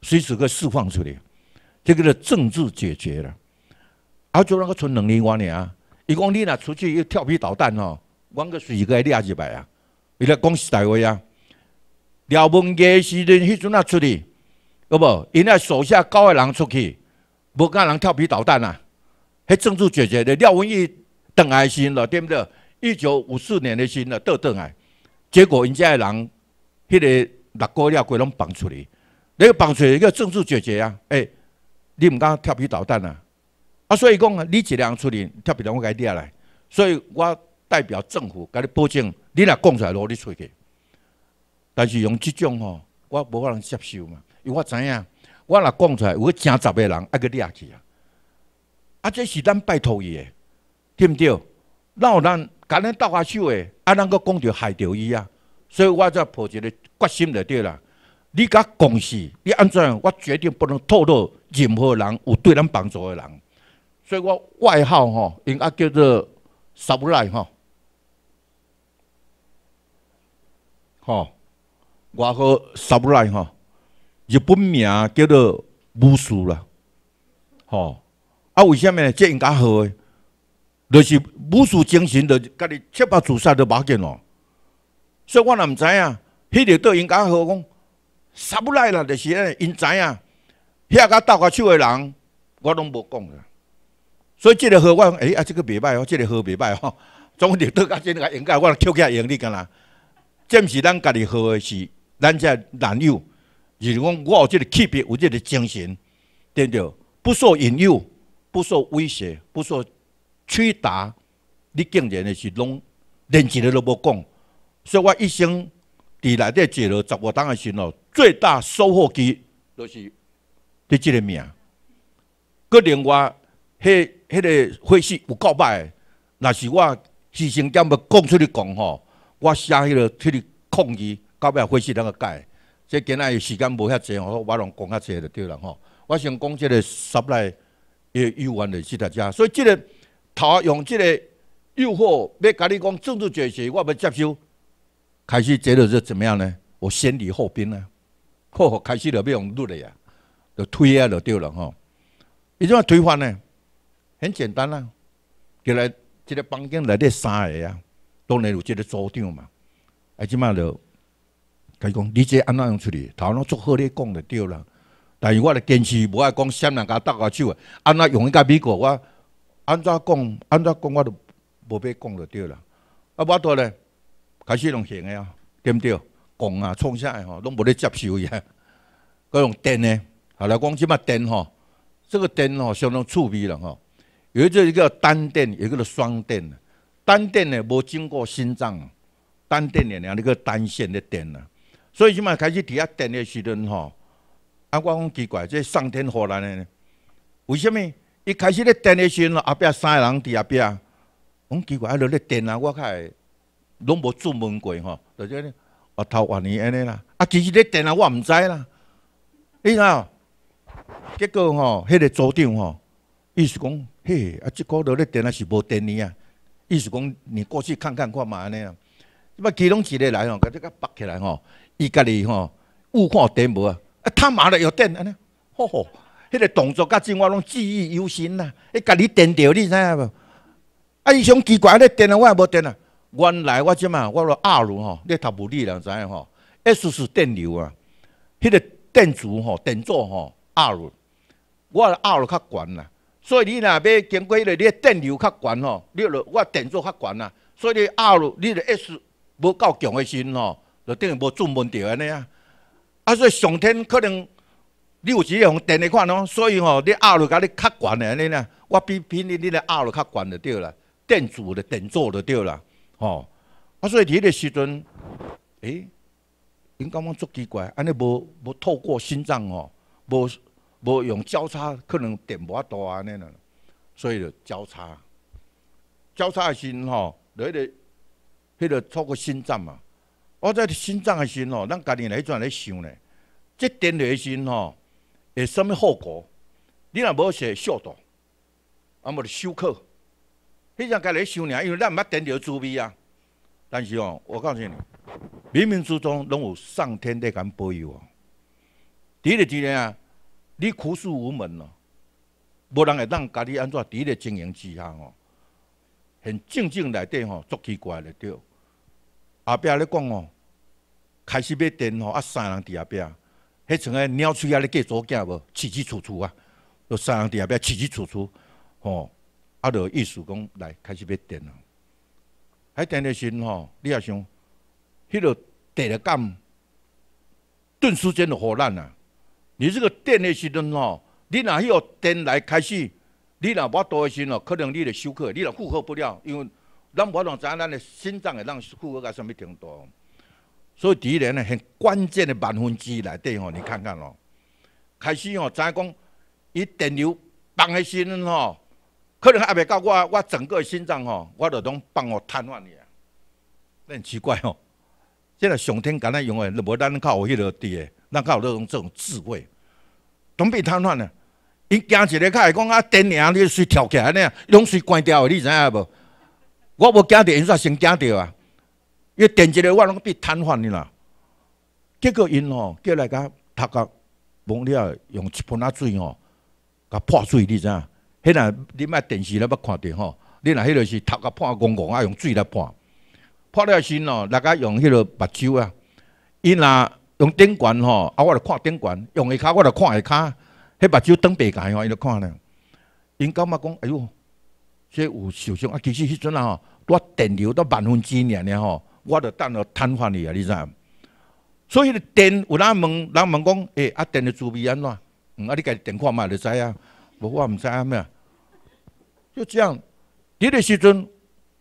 随时可释放出来，这个是政治解决了。啊，就那个村能林话呢啊，伊讲你呐出去又调皮捣蛋哦，玩个谁个廿几百啊？伊在公司大会啊，廖文杰是恁迄阵啊处理，不，伊那手下高的人出去，无干人调皮捣蛋啊，迄政治解决了。廖文义等爱心了，对不对？一九五四年的时候，倒转来，结果人家的人，迄个六个了，规拢放出来，你放出来一个政治解决啊！哎，你唔敢调皮捣蛋啊！啊，所以讲啊，你一个人出去，调皮两我该你下来，所以我代表政府给你保证，你若讲出来，我你出去。但是用这种吼，我无法能接受嘛，因为我知影，我若讲出来，有个争十的人，阿个掠去啊！啊，这是咱拜托伊的，对不对？那有咱。敢恁倒下手诶，啊！咱个讲着害着伊啊，所以我才抱一个决心就对啦。你甲共识，你安怎？我决定不能透露任何人有对咱帮助的人。所以我外号吼，应该叫做杀不赖吼。吼，我号杀不赖吼，日本名叫做武士啦。吼，啊，为什么呢？这应该好诶。就是武士精神，就家己七八自杀都马见咯。所以我也毋知影迄日倒因该好讲，杀不来啦，就是因知影遐个斗下手的人，我拢无讲啦。所以即个号，我哎啊，这个袂歹哦，这个号袂歹哦。总滴倒个应该，我起来用你干哪？这时咱家己好的是咱只男友，就是讲我有即个气魄，有即个精神，对不对？不受引诱，不受威胁，不受。去打，你竟然的是拢连一个都无讲，所以我一生伫内底坐了十五天的时侯，最大收获机就是你这个命。佮另外迄迄个伙食有告白，若是我事先点要讲出去讲吼，我写迄个出去抗议告白伙食啷个改？这今仔日时间无遐济吼，我拢讲较济就对了吼。我想讲即个十来也缘的是大家，所以这个。头用这个诱惑要跟你讲政治决绝，我要接受。开始觉得是怎么样呢？我先礼后兵呢？吼吼，开始就要用入了呀，就推啊就对了吼。你怎么推翻呢？很简单啦，原来这个房间内底三个呀，当然有这个组长嘛。啊，即麦就他讲，你这安怎样处理？头脑祝好，你讲就对了，但是我来坚持不爱讲，先人家搭下手啊，安怎用一个美国我？安怎讲？安怎讲？我都无必讲就对了。啊，我多咧开始用咸个啊，对不对？讲啊，创啥个吼，拢无咧接受伊。佫用电呢？后来讲即摆电吼，这个电吼相当趣味了吼。有一只叫单电，有一只双电。单电呢，无经过心脏。单电呢，两个单线的电呐。所以即摆开始伫下电的时阵吼，啊，我讲奇怪，这上天何来呢？为什么？一开始咧电的时阵，后壁三个人伫后壁，讲奇怪，啊，落咧电啊，我较会拢无出门过吼，就这阿头阿尼安尼啦。啊，其实咧电啊，我毋知啦。你看，结果吼，迄个组长吼，意思讲，嘿，啊，即个落咧电啊是无电呢啊。意思讲，你过去看看看嘛安尼啊。即把机笼起来来吼，甲即个拔起来吼，伊家己吼有看有电无啊？啊他妈的有电安尼，吼吼。迄个动作甲正，我拢记忆犹新呐！迄你电着，你知影无？啊，伊想奇怪，安电啊，我也无电啊！原来我即嘛，我落 R 吼，你读物理人知影吼？S 是电流啊，迄个电阻吼，电阻吼，R，我 R 较悬啦。所以你若要经过迄个，你电流较悬吼，你落我电阻较悬啦。所以你 R 你的 S 无够强诶时吼，就等于无准问题安尼啊！啊，所以上天可能。你有时接用电来看哦，所以吼，你压落噶你较悬的安尼啦，我比比你你来压落较悬就对啦，电阻的电阻就对啦，吼。啊，所以伫迄个时阵，哎，你感觉足奇怪，安尼无无透过心脏哦，无无用交叉可能电波大安尼呐，所以就交叉。交叉的时吼，了迄个，迄个透过心脏嘛。我在心脏的时阵吼，咱家己来转来想咧，即电流的时阵吼。会什物后果？你若无写速度，啊，我哋休克。迄阵家嚟想呢？因为咱毋捌点着注意啊。但是哦，我告诉你，冥冥之中拢有上天在咁保佑哦。第日是呢啊，你苦诉无门哦，无人会当家己安怎第日经营之下哦，很静静内底吼足奇怪嘞对。后壁咧讲哦，开始要点哦，啊三人伫后壁。迄像个鸟喙啊，你计左见无？起起出出啊，都三下边起起出出，吼！啊，多意思讲来开始要电了，还电的时阵吼，你也想，迄多电了感，顿时间就火烂啊。你这个电的时阵吼，你若迄个电来开始，你若无多的时阵，可能你来休克，你若负荷不了，因为咱不懂咱咱的心脏会让负荷到什么程度。所以，第一年呢，很关键的万分之来对吼，你看看喽。开始哦，才讲，伊电流放起时吼，可能还未到我，我整个心脏吼，我都拢放哦瘫痪去啊。那很奇怪吼。现在上天敢那用的，无咱靠有迄落滴的，咱靠有那种这种智慧，拢被瘫痪了。伊惊一个，较会讲啊，电铃咧先跳起安尼啊，拢先关掉的，你知影无？我无惊着，因煞先惊着啊。伊电一个我拢被瘫痪去啦。结果因吼叫来甲头壳蒙了，用一盆仔水吼，甲破水，你知影？迄那你卖电视了，要看着吼？你那迄个是头壳破，光光啊，用水来破。破了身咯，大家用迄个目睭啊，伊若用电管吼，啊，我来看电管，用下骹我来看下骹，迄目睭瞪白眼吼，伊来看咧。因感觉讲，哎哟，说有受伤啊。其实迄阵啊，我电流到万分之二呢吼。我著等着瘫痪你啊，你知？所以咧电有人问，人问讲，诶，啊电的滋味安怎？嗯，啊你家电看嘛，就知啊？无我毋知阿咩啊？就这样，啲的时阵，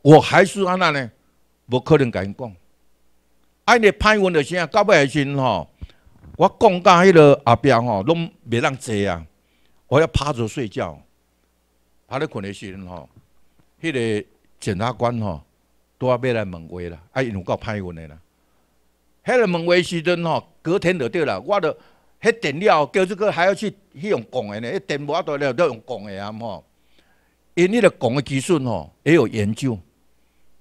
我还是安那呢，无可能甲因讲。哎，你拍我的时候，到尾时心吼？我讲到迄个阿彪吼，拢袂让坐啊，我要趴着睡觉。趴咧困的时阵吼，迄个检察官吼。都要来问话啦，啊，因有够歹运的啦。迄个问话时阵吼，隔天就对啦，我着迄电料叫这个还要去用讲的呢，迄电木啊都了了用讲的啊嘛。因迄个讲的技术吼，也有研究，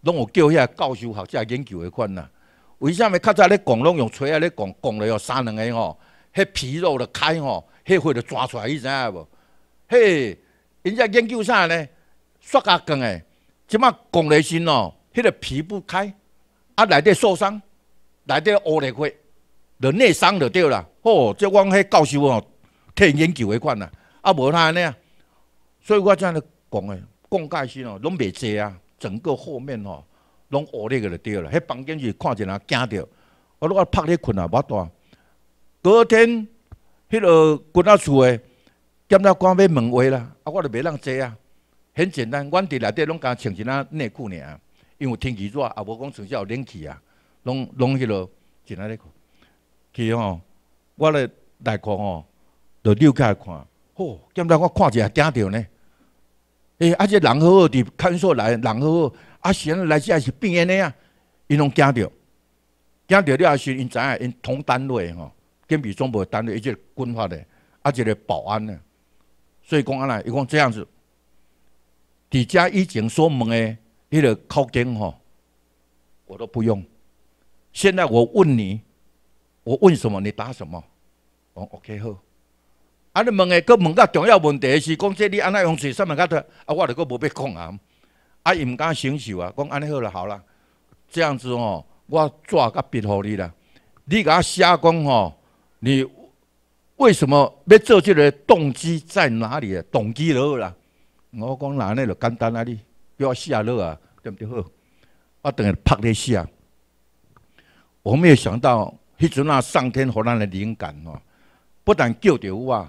拢有叫遐教授学者研究迄款啦。为什么较早咧讲拢用锤啊咧讲讲了要三两个吼，迄皮肉着开吼，迄血着抓出来，伊知影无？嘿，因在研究啥呢？刷牙钢诶，即马讲勒先吼。迄个皮不开，啊，内底受伤，内底乌咧块，就内伤就对啦。哦，即往迄教授哦，挺研究迄款呐，啊，无他安尼啊。所以我才尼讲个，讲解质哦，拢袂济啊。整个后面哦，拢乌咧个就对啦。迄房间是看见人惊着，我拢啊趴咧困啊，无大。隔天，迄个滚仔厝个，见到关起门卫啦，啊，我就袂让坐啊。很简单，阮伫内底拢敢穿一仔内裤尔。因为天气热，啊，无讲城下有冷气啊，拢拢迄落进来咧看，去吼，我咧内裤吼，就扭开看，吼，兼带我看一下惊到呢，诶，啊，这人好好伫看所来，人好好，阿贤来只也是变安尼啊，因拢惊到，惊到了也是因知影因同单位吼，兼比总部单位，一个军法的，啊，一个保安呢，所以讲安尼伊讲这样子，伫遮以前所问的。你个口径吼，我都不用。现在我问你，我问什么，你答什么。我 OK 好。啊，你问的，佮问个重要问题是讲，说你安那用水上面佮的？啊，我就佮无被讲啊。啊，伊唔敢承受啊，讲安尼好了，好了。这样子哦，我抓个笔互你啦。你佮我写讲吼，你为什么要做这个？动机在哪里啊？动机何啦？我讲哪呢？就简单啊你。叫我下落啊，对不对？好，我等下拍你写。我没有想到，迄阵啊，上天给咱的灵感哦，不但救着我，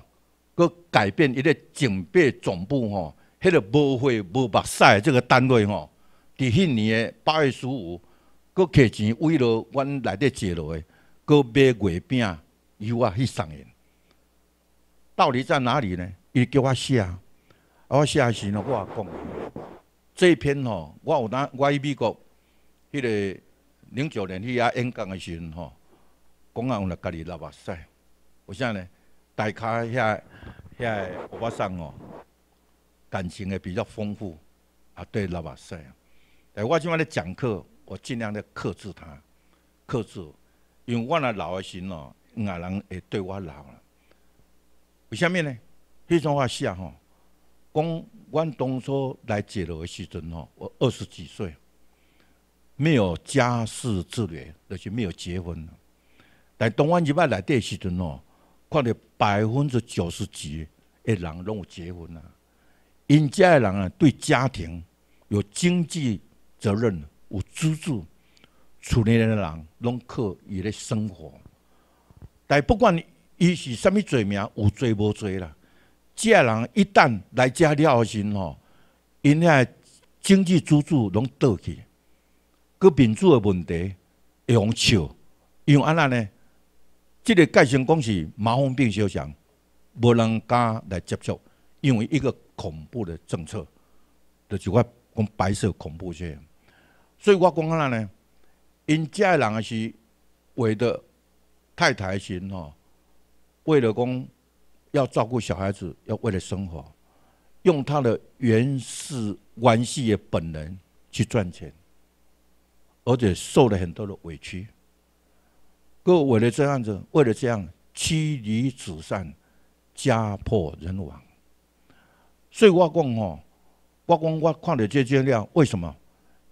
佮改变一个警备总部吼，迄个无血无目屎的这个单位吼，在迄年的八月十五，佮克钱为了阮来得济落的，佮买月饼由我去送人。到底在哪里呢？伊叫我写，我写是呢话讲。这篇吼，我有呾我去美国，迄个零九年去亚演讲的时阵吼，讲啊有咧家己流目屎。为啥呢？大卡遐遐学生吼，感情也比较丰富，啊对流目屎。但我今晚咧讲课，我尽量咧克制他，克制，因为我若老的时阵哦，外人会对我老了。为什么呢？迄种话写吼。讲我当初来结了的时阵哦，我二十几岁，没有家世之类，而且没有结婚。但当阮一摆来的时阵哦，看到百分之九十几的人拢结婚啊，因家的人啊，对家庭有经济责任，有支柱，厝内的人拢靠以的生活。但不管伊是啥物罪名，有罪无罪啦。这人一旦来这后心吼，因遐经济支柱拢倒去，个民主的问题会用笑，因为安那呢？这个改成讲是麻风病小巷，无人敢来接触，因为一个恐怖的政策，就我讲白色恐怖些。所以我讲安那呢？因家人是为了太太心哦，为了讲。要照顾小孩子，要为了生活，用他的原始玩戏的本能去赚钱，而且受了很多的委屈。各位为了这样子，为了这样妻离子散、家破人亡。所以我讲哦，我讲我看了这件料，为什么？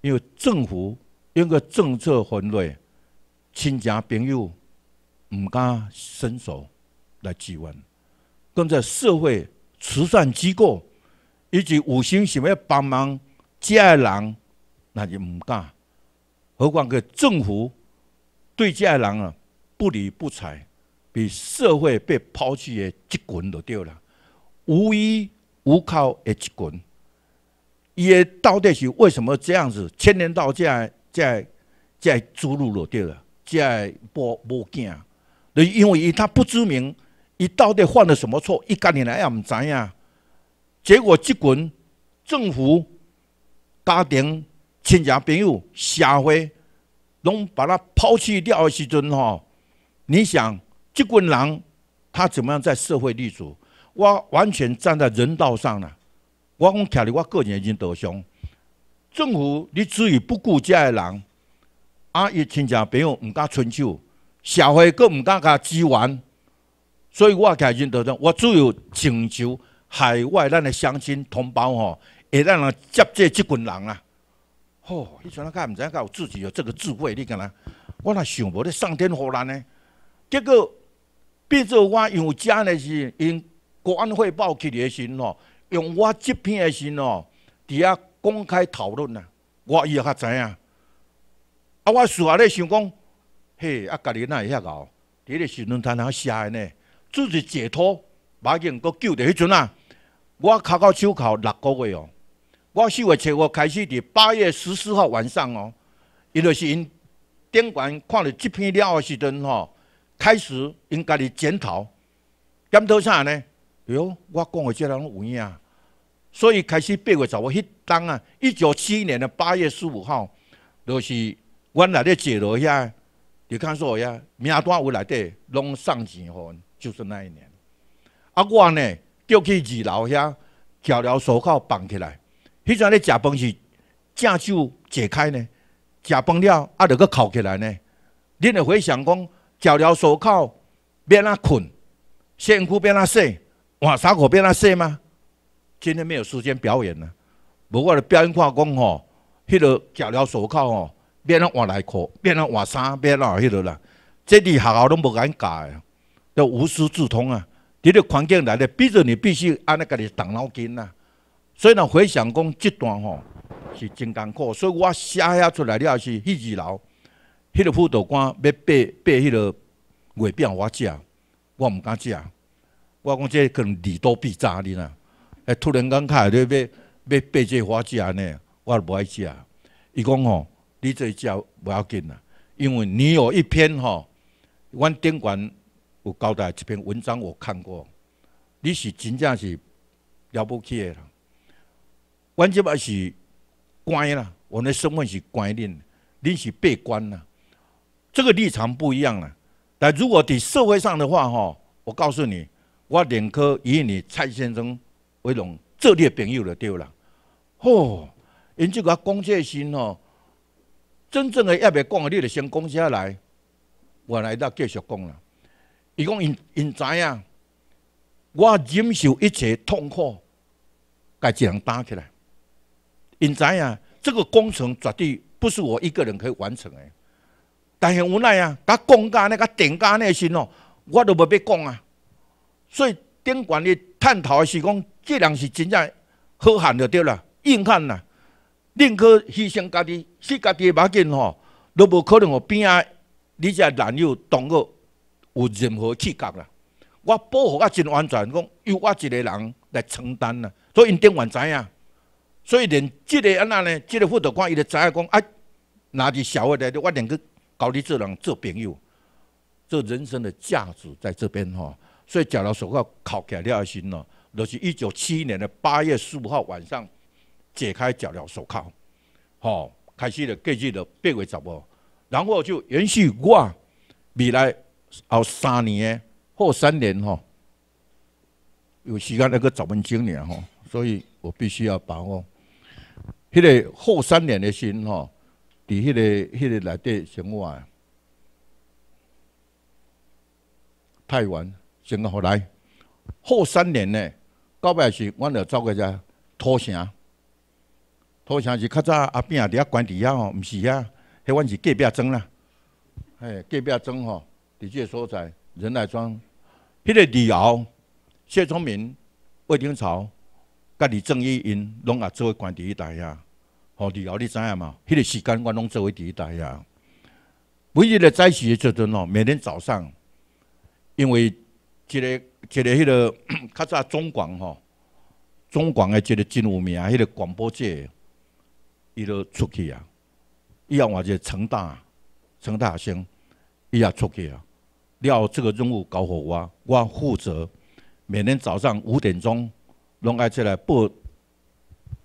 因为政府因个政策分类，亲戚朋友唔敢伸手来支援。跟在社会慈善机构以及五星想要帮忙家人，那就唔干。何况个政府对家人啊不理不睬，比社会被抛弃的一群都掉了，无依无靠的一群。也到底是为什么这样子，千年道在在在走路落掉了，在无无惊，就因为他不知名。伊到底犯了什么错？一干年来也毋知影。结果即群政府、家庭、亲戚朋友、社会，拢把他抛弃掉的时阵吼，你想即群人他怎么样在社会立足？我完全站在人道上了。我讲，其伫我个人已经投降。政府，你至于不顾家的人，啊，伊亲戚朋友毋敢伸手，社会更毋敢甲支援。所以，我开先得说，我主要请求海外咱的乡亲同胞吼，会咱啊接济这群人啊。吼，你纯然敢毋知影，有自己有这个智慧，你干哪？我若想无咧，上天何难呢？结果变做我用家的是用国安会报去的信哦，用我这篇的信哦，伫遐公开讨论呐，我伊也较知影。啊，我私下咧想讲，嘿，啊，家你那遐敖，底个是论坛写的呢？自己解脱，马人个救着。迄阵啊，我考到手考六个月哦。我四月七号开始伫八月十四号晚上哦，伊就是因顶管看了这篇了个时阵吼，开始因家己检讨。检讨啥呢，哟，我讲的只样无用啊。所以开始八月十五迄当啊，一九七一年的八月十五号，就是原来咧坐落遐，你看说呀，名单有来底拢送钱款。就是那一年，阿我呢叫去二楼遐脚了手铐绑起来，迄阵咧食饭是正手解开呢，食饭了阿着个铐起来呢。恁会回想讲脚了手铐变哪困，身躯变哪细，换衫裤变哪细吗？今天没有时间表演呢，无我咧表演看讲吼，迄个脚了手铐吼变哪换内裤，变哪换衫变哪迄落啦，这学校拢无敢改。都无师自通啊！你的环境来的，逼着你必须安那个的动脑筋呐。所以呢，回想讲这段吼，是真艰苦。所以我写下出来，了是去二楼，去个辅导官要背背迄个月饼花枝啊，我唔敢食。我讲这可更理多弊渣的啦！哎，突然间开咧要要背这花枝呢，我不爱接啊。伊讲吼，你这一招唔要紧啊，因为你有一篇吼，阮顶管。有交代这篇文章，我看过。你是真正是了不起的人。阮即也是关了，我的身份是关定，你是被关了。这个立场不一样了。但如果伫社会上的话，吼，我告诉你，我宁可以你蔡先生为荣，做的朋友就对了。吼，因这个讲这心吼，真正的要袂讲你就先讲下来，我来到继续讲了。伊讲因因知影，我忍受一切痛苦，家己人担起来？因知影这个工程绝对不是我一个人可以完成的。但是无奈啊，甲工家那个店家内心哦，我都无要讲啊。所以顶管咧探讨是讲，这人是真正好汉就对了，硬汉啊，宁可牺牲家己，牺家己的马劲吼，都无可能哦边啊，你只男友同学。有任何刺激啦！我保护啊真完全，讲由我一个人来承担啦，所以因丁万知影，所以连这个安娜呢，这个副导官伊知影讲，啊，拿着小的台，我连去交你做人做朋友，做人生的价值在这边吼。所以脚镣手铐铐起来了心咯，就是一九七一年的八月十五号晚上解开脚镣手铐，吼，开始了，各自嘞变为执务，然后就延续我未来。后三年，后三年吼，有时间那个找门经年吼，所以我必须要把握，迄个后三年的心吼，伫迄个迄个内底生活啊，太远，先何来？后三年呢，到尾时，我着走个只拖城，拖城是较早阿边伫遐管伫遐吼，毋是遐，迄阮是隔壁庄啦，嘿，隔壁庄吼。的确说在仁来庄，迄个李敖、谢聪明、魏廷朝、甲李正义因拢也做为官第一代呀。哦，李敖你知影嘛？迄个时间我拢做为第一代呀。每日的早时的时阵哦，每天早上，因为一个一个迄个 较早中广吼，中广的一个真有名啊，迄个广播界，伊都出去啊。伊换一个成大、成大生。伊也出去啊！了，后这个任务搞好我，我负责每天早上五点钟拢爱出来播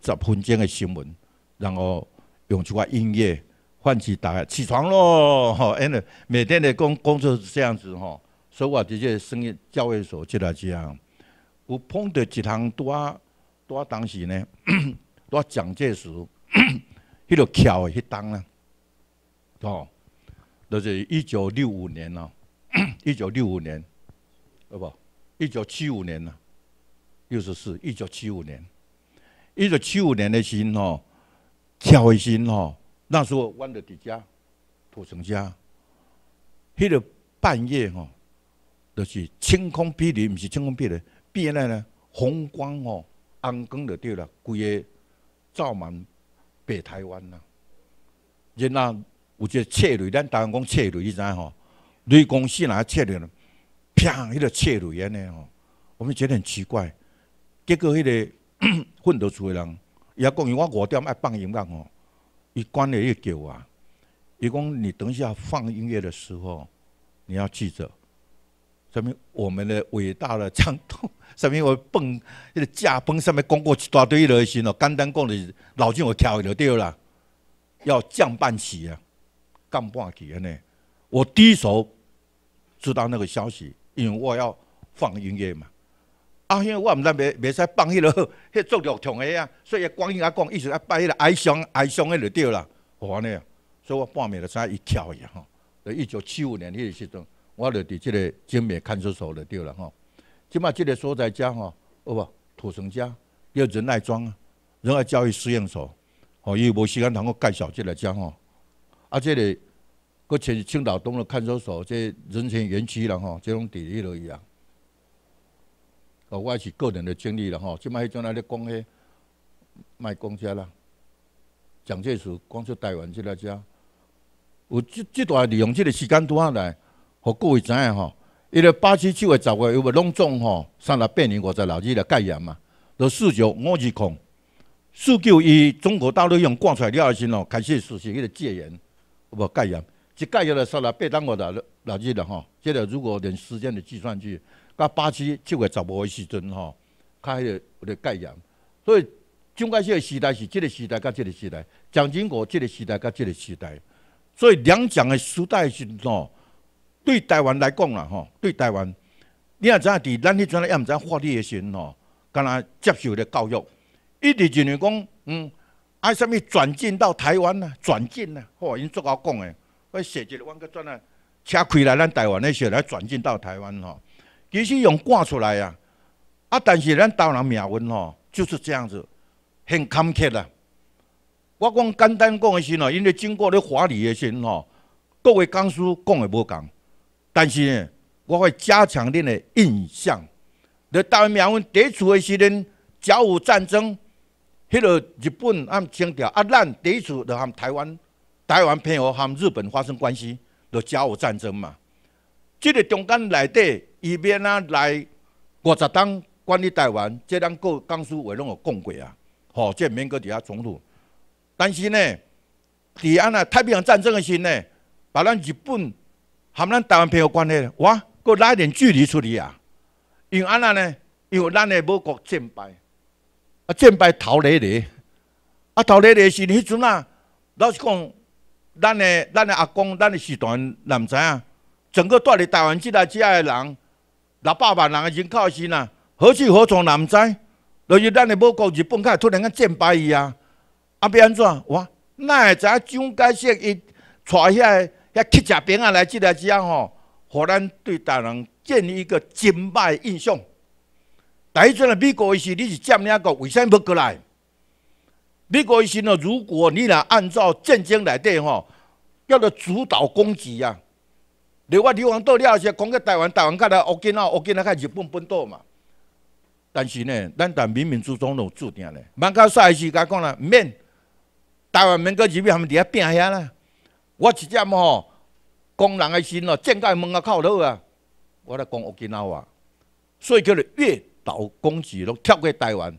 十分钟的新闻，然后用一块音乐唤起大家起床喽。哎，每天的工工作是这样子吼，所以我的这个声音教育所就来这样。我碰到一堂多多当时呢，多蒋介石，一路翘的去档啊吼。那是一九六五年了，一九六五年，对不？一九七五年了，六十四。一九七五年，一九七五年的心哦，跳彗心哦，那时候弯的底家土城家，迄个半夜哦，都是晴空霹雳，不是晴空霹雳，变来呢红光哦，红光就对了，鬼照满北台湾了，然后。有一个窃雷，咱台湾讲窃雷，你知吼？雷公是哪个窃雷呢？砰！迄个窃雷尼吼，我们觉得很奇怪。结果迄个混得厝的人伊也讲，伊我五点爱放音乐吼，伊关了伊叫桥啊。伊讲你等一下放音乐的时候，你要记着。上面我们的伟大的唱痛，上面我蹦那个架蹦，上面讲过一大堆热心哦。简单讲，你老君我跳就对了，要降半旗啊！干半期安尼。我第一手知道那个消息，因为我要放音乐嘛。啊，因为我毋知袂袂使放迄落迄种乐团个啊，所以光阴阿讲意思阿摆迄个哀伤哀伤迄落对啦。安尼啊。所以我半夜就差一跳去呀。在一九七五年迄个时阵，我就伫即个金边看守所就对啦吼。即马即个所在叫吼，好无土城街叫仁爱庄啊，仁爱教育实验所哦，伊无时间能我介绍即个讲吼。啊，这里，搁青青岛东的看守所，这人情园区了吼，这种地里了一样。哦，我是个人的经历了吼，即卖种那咧讲迄卖公家啦。蒋介石光出台湾即个家，有即即段利用即个时间拄下来，互各位知影吼。伊咧八七九月十月有袂拢重吼，三十八年五十六日来戒严嘛，六四九五二空，四九伊中国大陆用挂出来以后先咯，开始实行迄个戒严。无概念，一概念了十日八当活了六日了吼。即个如果连时间的计算起，到八七七月十的时阵吼，开迄个有咧概念，所以蒋介石的时代是这个时代，甲这个时代蒋经国这个时代，甲这个时代。所以两蒋的时代是吼，对台湾来讲啦吼，对台湾，你也知影伫咱迄阵也毋知发的时阵吼，敢若接受咧教育，一就就是讲，嗯。啊！什么转进到台湾呐？转进呐！嚯，已经作个讲诶，我写一个万个转啊！车开来，咱台湾诶，写来转进到台湾吼。其实用赶出来啊，啊！但是咱台湾命运吼就是这样子，很坎坷啦。我讲简单讲诶是喏，因为经过咧华丽诶时喏，各位讲苏讲诶无同，但是我会加强恁诶印象。你台湾命运最初诶时阵，甲午战争。迄个日本按清朝啊，咱第一次就含台湾、台湾偏和含日本发生关系，就甲午战争嘛。即个中间内底，伊免啊来，五十当管理台湾，即咱过江苏话拢有讲过啊？好，这免过底下冲突。但是呢，伫安那太平洋战争的时呢，把咱日本含咱台湾配合关系，我过拉一点距离出去啊。因为安那呢，因为咱的某国战败。啊，战败逃离的，啊，逃离的是迄阵啊，老实讲，咱的、咱的阿公、咱的时代，难唔知啊。整个住伫台湾即来遮的人，六百万人的人口是呐，何去何从难唔知。就是咱的母国日本，佮突然间战败伊啊，啊要安怎？哇，哪会知？怎解释伊带遐遐乞食兵啊来即来遮吼？互咱对台湾建立一个歹败印象。第一阵啊，美国医生你是占领个，讲？为啥不过来？美国医生呢？如果你若按照战争来对吼，叫做主导攻击啊。另外，李往到了也是讲个台湾，台湾个来，乌金啊，乌金啊，开日本本土嘛。但是呢，咱台冥冥之中有注定嘞，别搞赛事，该讲啦，唔免台湾免个日本他们伫遐拼遐啦。我直接吼，工人的心哦，正界门啊靠头啊，我来讲乌金啊话，所以叫做越。老讲是拢跳过台湾，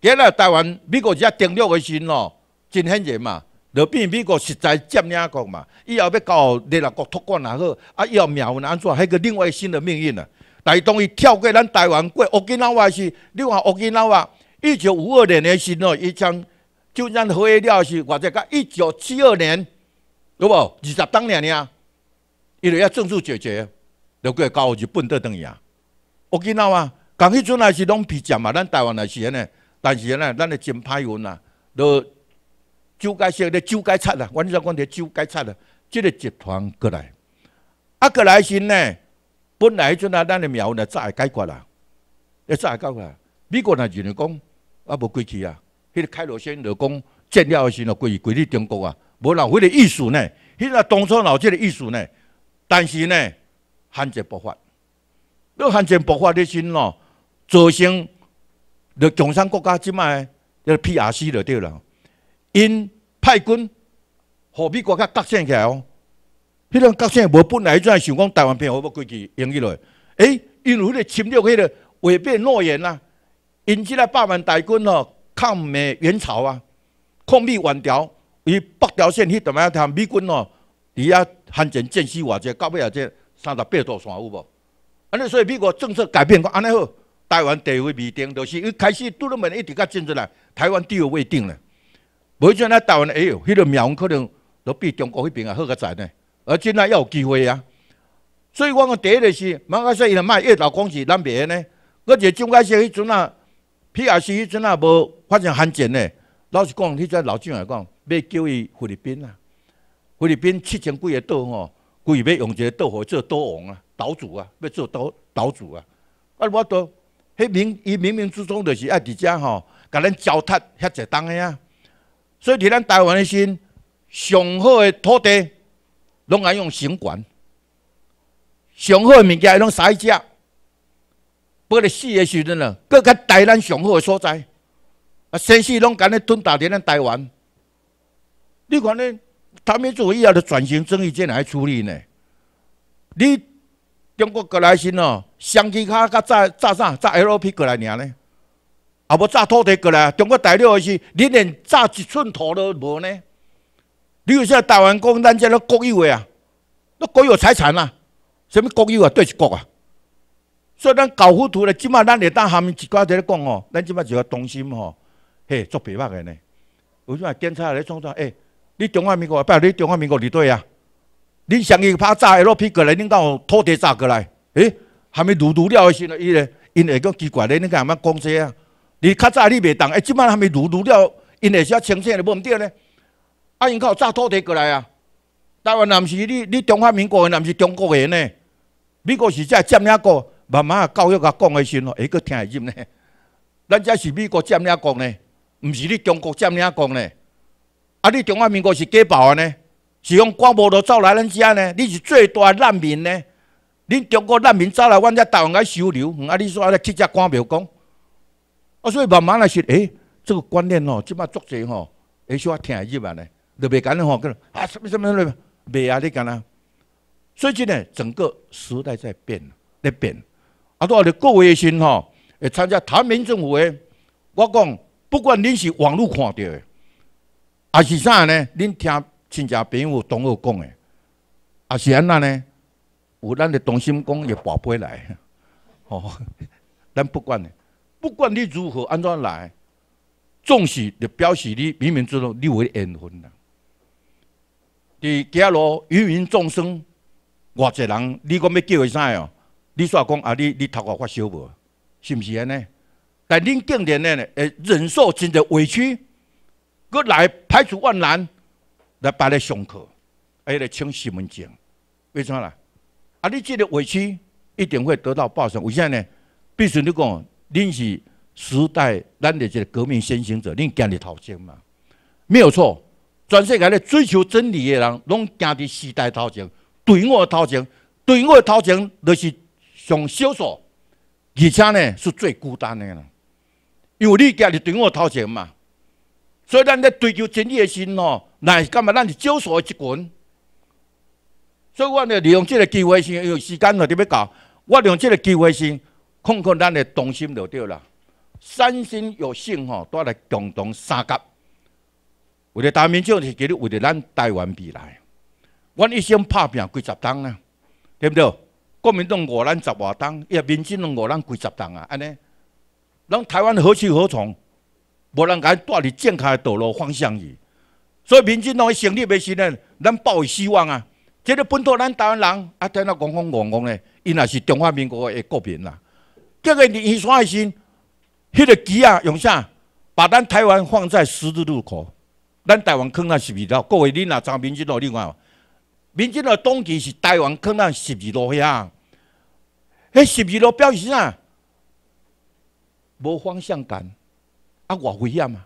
今日台湾美国一下登陆去先咯，真显然嘛，著变美国实在占领国嘛，以后要搞合国托管也好，啊以后命运安怎，迄个另外新的命运呐，台当伊跳过咱台湾过，我见到话是，你看我见到话，一九五二年的时候，伊将就咱合约了是，或者讲一九七二年，有无，二十当年尔伊著要政治解决，那过搞日本得等去啊，我见到话。讲迄阵也是拢被尖嘛，咱台湾也是安尼，但是安尼咱嘞真歹运啦，都蒋解释嘞蒋介石啦，我只讲个蒋介石啊，即个集团过来，啊过来时呢，本来迄阵啊，咱的苗呢早会解决啦，要早会决啦，美国若认为讲啊无归去啊，迄个开罗先著就讲建了时就归归去中国啊，无浪费的意思呢，迄个当初老即个意思呢，但是呢，汉奸爆发，个汉奸爆发嘞时喏。造成在穷山国家即脉，叫 P.R.C. 就对了。因派军，和美国甲隔线起来哦。迄种隔线无本来一种想讲台湾片和，要归去赢起落。哎，因为个侵略迄个违背诺言呐。因即来百万大军哦，抗美援朝啊，抗美援朝伊北朝鲜迄段啊，台湾美军哦，伫遐汉奸见死不救，到尾啊，这三十八度线有无？安尼所以美国政策改变讲安尼好。台湾地位未定，就是伊开始推了门，一直甲进出来。台湾地位未定了，每阵啊，台湾哎哟，迄个苗可能都比中国迄边啊好个侪呢，而且呢，也有机会啊。所以我讲第一就是，莫甲说伊个卖越早讲是难别呢，而且蒋介说迄阵啊皮 R C 迄阵啊无发生罕见呢？老实讲，迄阵老蒋来讲要叫伊菲律宾啊，菲律宾七千几个岛吼，故意要用一个岛号做岛王啊，岛主啊，要做岛岛主啊，啊我都迄明伊冥冥之中就是爱伫遮吼，甲咱糟蹋遐侪东个啊！所以伫咱台湾咧，时，上好嘅土地，拢爱用城管；上好嘅物件，拢使遮。不过死嘅时阵呢，搁较待咱上好嘅所在。啊，生死拢敢咧吞大伫咱台湾。你看咧，台美主义以后转型，正义，者来处理呢？你？中国过来先哦，相机卡甲炸炸啥？炸 L P 过来尔呢？啊，无炸土地过来。中国大陆的是连连炸一寸土都无呢。你有啥台湾讲咱这都国有诶啊，都国有财产啊，什物国有啊？对是国啊。所以咱搞糊涂了。今嘛咱当下面一挂在咧讲哦，咱今嘛就要动心哦。嘿，做白目诶呢。为什么警察咧创造？诶，你中华民国，拜你中华民国二队啊？你上去拍炸来咯，批过来，你有土地炸过来，诶，还没如如了的时阵，伊嘞，因会个奇怪咧，你看什么光啊？你较早你袂动，诶，即摆还没如如了，因会写清醒了，无毋对咧。啊因靠炸土地过来啊！台湾毋是你，你中华民国的毋是中国的呢？美国是才占领国，慢慢啊教育甲讲的时阵，会阁听会入呢？咱这是美国占领国呢，毋是你中国占领国呢？啊，你中华民国是过饱的呢？是用赶木路走来恁家呢？你是最大难民呢？恁中国难民走来，阮遮台湾来收留。啊，你说啊，七只棺木讲。啊，所以慢慢来说，诶，这个观念哦，即摆作侪吼，会小可听入来呢，就袂简单吼。啊，什么什么嘞？袂啊，你讲所最近呢，整个时代在变，在变。啊，都啊，的各位先吼，会参加台民政府的。我讲，不管恁是网络看到的，还是啥呢？恁听。亲戚朋友、同学讲诶，也是安那呢？有咱的同心讲，也爬不来。哦，咱不管呢，不管你如何安怎来，总是就表示你冥冥之中你有缘分啦。伫假如芸芸众生，偌济人，你讲要叫伊啥哦？你煞讲啊！你你头壳发烧无？是毋是安尼？但恁竟然呢，会忍受真侪委屈，搁来排除万难。来摆你上课，还有来请西门庆，为甚啦？啊！你这个委屈一定会得到报偿。为啥呢？必须你讲，恁是时代咱的这个革命先行者，恁今日头前嘛，没有错。全世界咧追求真理的人，拢行伫时代头前，对我头前，对我头前，就是上少数，而且呢是最孤单的啦，因为你今日对我头前嘛。所以咱在追求真理的心哦，那干嘛？咱是少数的一群。所以我呢，利用这个机会因为时间来特别搞？我用这个机会是看看咱的同心就对了。三心有幸吼，带来共同三甲。为了大民众是叫你，为了咱台湾未来。阮一生拍拼几十档啊，对不对？国民党五人十瓦档，伊个民进党五人几十档啊，安尼。咱台湾何去何从？人甲伊带入正确的道路方向去，所以民进党诶成立未是呢？咱抱有希望啊！即个本土咱台湾人啊，听到讲讲怣怣诶，因也是中华民国诶国民啦。今日伊煞嘅心，迄个旗啊，用啥？把咱台湾放在十字路口，咱台湾坑烂十二路。各位恁啊，影民进党，你看，民进党当局是台湾坑烂十二路遐，迄十二路表示啥？无方向感。啊，危险嘛！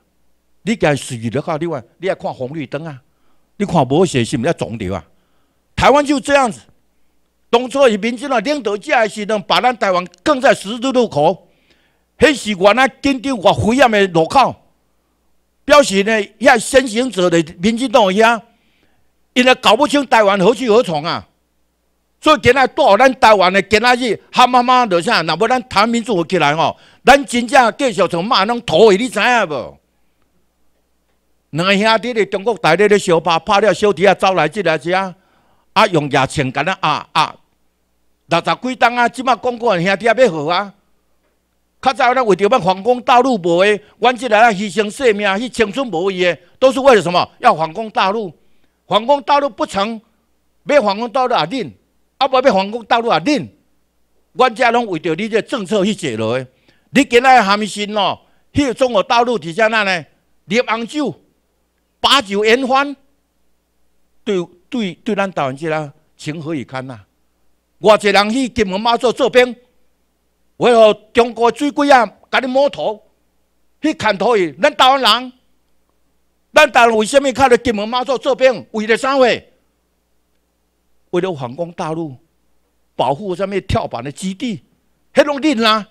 你讲十字路口，你话你也看红绿灯啊？你看无小心要撞掉啊！台湾就这样子。当初是民进啊，领导下的时候，把咱台湾更在十字路口，那是我那坚定我危险的路口。表示呢，遐先行者的民进党遐，因为搞不清台湾何去何从啊。所以今仔带咱台湾的今仔日喊妈妈落啥？若无咱谈民主起来吼？咱真正继续从骂拢讨伊，你知影无？两个兄弟咧，中国大陆咧相拍，拍了小弟啊走来即个是啊，用牙签啊压压，六十几冬啊，即马讲过兄弟要好啊。较早咱为着要反攻大陆无的，阮即个啊牺牲性命、去青春无伊诶，都是为了什么？要反攻大陆。反攻大陆不成，要反攻大陆啊！恁。啊，无要黄国大路啊，恁，阮遮拢为着你这政策去坐落诶！你今仔喊心咯，去中国道路伫遮那呢？喝红酒，把酒言欢，对对对，咱台湾人情何以堪呐？我一人去金门马祖做兵，为何中国最贵啊？甲你摸头，去砍土去，咱台湾人，咱台湾为虾米靠着金门马祖做兵？为了啥会？为了反攻大陆，保护上面跳板的基地，黑龙江啦，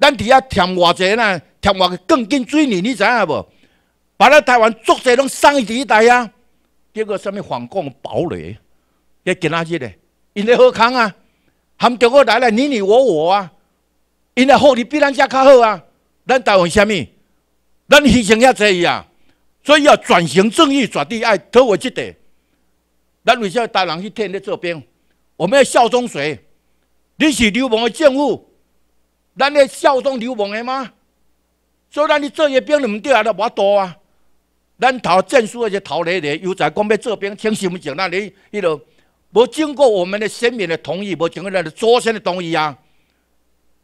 咱底下填偌侪啦，填外更紧追你，你知影无？把咱台湾作者拢上一代啊，结果上面反攻堡垒？你今仔日咧，因咧好强啊，含中国来来你你我我啊，因咧福利比咱家较好啊，咱台湾虾米？咱牺牲遐侪啊，所以要转型正义，绝对要推回即地。咱为啥要带人去听你做兵？我们要效忠谁？你是流氓的政府，咱要效忠流氓的吗？所以，咱去做一兵，你唔掉也得无多啊。咱逃战书也是逃来的，又在讲要做兵，请什么讲？那你迄落无经过我们的先民的同意，无经过咱的祖先的同意啊！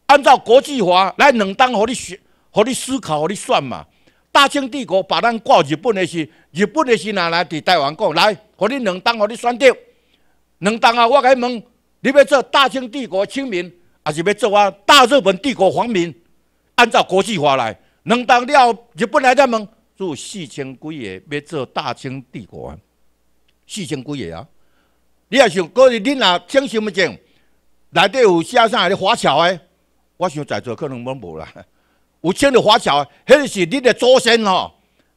按照国际法来，两党和你学、和你思考、和你算嘛？大清帝国把咱挂日本的是日本的是拿来给台湾讲来。我你两党，互你选掉，两党啊！我你问，你要做大清帝国清民，还是要做啊大日本帝国皇民？按照国际法来，两党了，日本来再问，做四千几个，要做大清帝国，啊，四千几个啊！你啊想，可是你啊姓什么证内底有写啥个华侨诶？我想在座可能拢无啦，有请的华侨，个是你的祖先吼，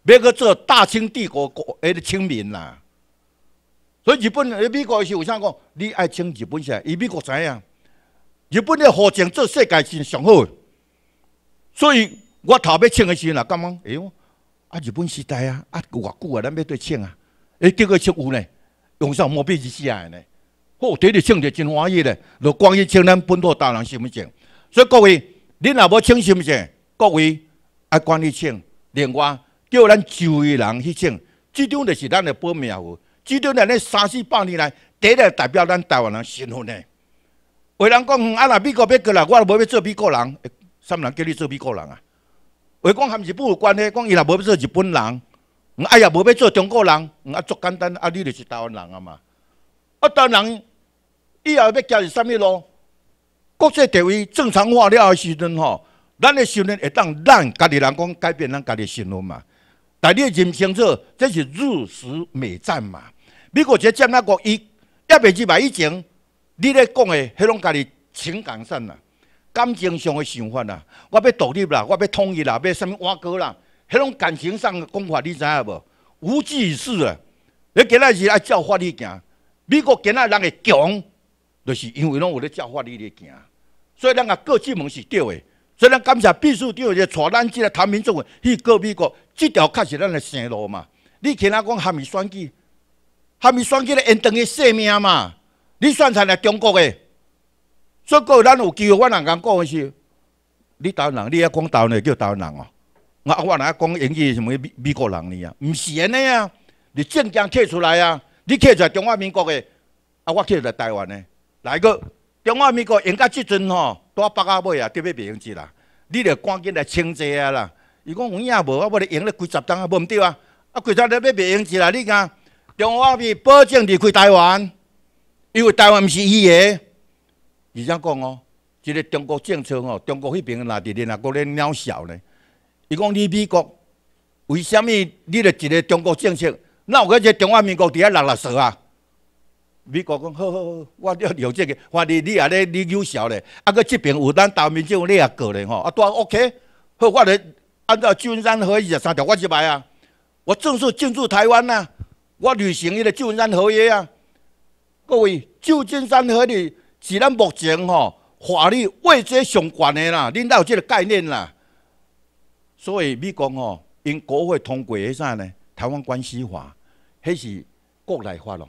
要去做大清帝国个清民啦。所以日本、美国是为啥讲？你爱请日本衫，伊美国知影，日本的和装做世界是上好。的。所以我头要请的时阵啊，急忙哎哟，啊日本时代啊，啊有偌久啊，咱要对请啊。诶，结果请有呢，用上莫比之喜爱呢。好，第一请就真欢喜咧，就光要请咱本土大人，是不是？所以各位，恁若要请是不是？各位爱管你请，另外叫咱周围人去请，这种就是咱的本命。只阵两咧三四百年来，第一代表咱台湾人身份诶。话人讲啊！若美国要过来，我无要做美国人，啥物人叫你做美国人啊？话讲含日本关系，讲伊若无要做日本人，哎呀，无要做中国人，啊，足简单，啊，你就是台湾人啊嘛。啊，台湾人以后要行是啥物路？国际地位正常化了时阵吼，咱的身份会当咱家己人讲改变咱家己身份嘛？但你认清楚，这是日美战嘛？美国即占那国，伊一百入来以前，你咧讲的迄种家己情感上啊、感情上的想法啊，我要独立啦，我要统一啦，要什物碗糕啦，迄种感情上的讲法，你知影无？无济于事啊！你今仔日爱照法律行，美国今仔人会强，就是因为拢有咧照法律咧行。所以咱个各志门是对的。所以咱感谢秘书长即坐咱即个谈民主个去告美国，即条确实咱的生路嘛。你今仔讲还没选举？他们选择延长伊生命嘛？你选择来中国诶，所以讲咱有机会，我人讲讲的是，你台湾人，你要讲台湾诶叫台湾人哦。啊，我若讲英语什么美美国人呢？啊，唔是安尼啊，你晋江寄出来啊，你寄出来中华民国的，啊，我寄出来台湾的。来个中华民国，用到即阵吼，住北仔尾啊，特别袂用得啦。你著赶紧来清债啊啦！伊讲有影无？我话你用了几十张啊，无毋对啊。啊，几十张要袂用得啦，你讲？中华民保证离开台湾，因为台湾毋是伊个，伊怎讲哦？一个中国政策哦，中国迄边个伫敌人啊，咧鸟笑呢？伊讲你美国，为虾物？你着一个中国政策？那有一个中华民国伫遐六六说啊？美国讲好好好，我着了即个，反正你也咧你有笑咧，啊，佮即边有咱台民照你也过咧吼，啊都 OK，好，我咧按照《金山会议》十三条，我一摆啊，我正式进驻台湾呐。我履行伊个旧金山合约啊！各位，旧金山合约是咱目前吼法律位阶上悬的啦，领导这个概念啦。所以，美国吼因国会通过的啥呢？台湾关系法，迄是国内法咯，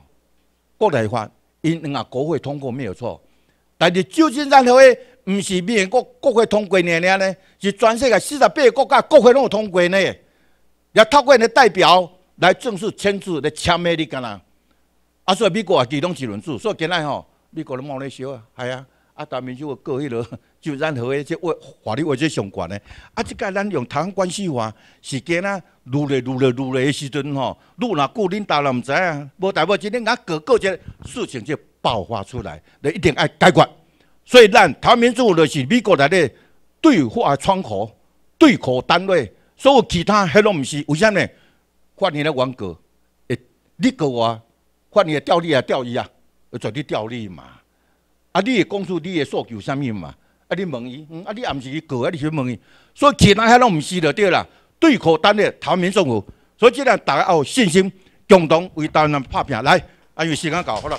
国内法因啊国会通过没有错。但是，旧金山合约唔是美国国会通过的尔呢？是全世界四十八个国家国会拢有通过呢，也透过人代表。来正式签字来签咩你敢啦？啊，所以美国也其中是轮子。所以今仔吼，美国的贸咧烧啊，系啊。啊，台民秀过迄落，就任何一些外法律或者相关的。啊，即个咱用台湾关系法是今仔撸来撸来撸来诶时阵吼，撸若股领大人毋知啊。无代表今天硬割过只事情就爆发出来，你一定爱解决。所以咱台民主就是美国来的对话窗口、对口单位。所以其他迄拢咪是为啥呢？换你来问过，诶，你过啊？换你调力啊，调医啊？就去调力嘛？啊，你也讲出你的诉求啥物嘛？啊，你问伊，嗯，啊，你也毋是去过，啊，你先问伊。所以其他遐拢毋是了，对啦。对口单的唐明人物，所以即阵大家要有信心，共同为台湾拍拼。来。啊，有时间搞好了。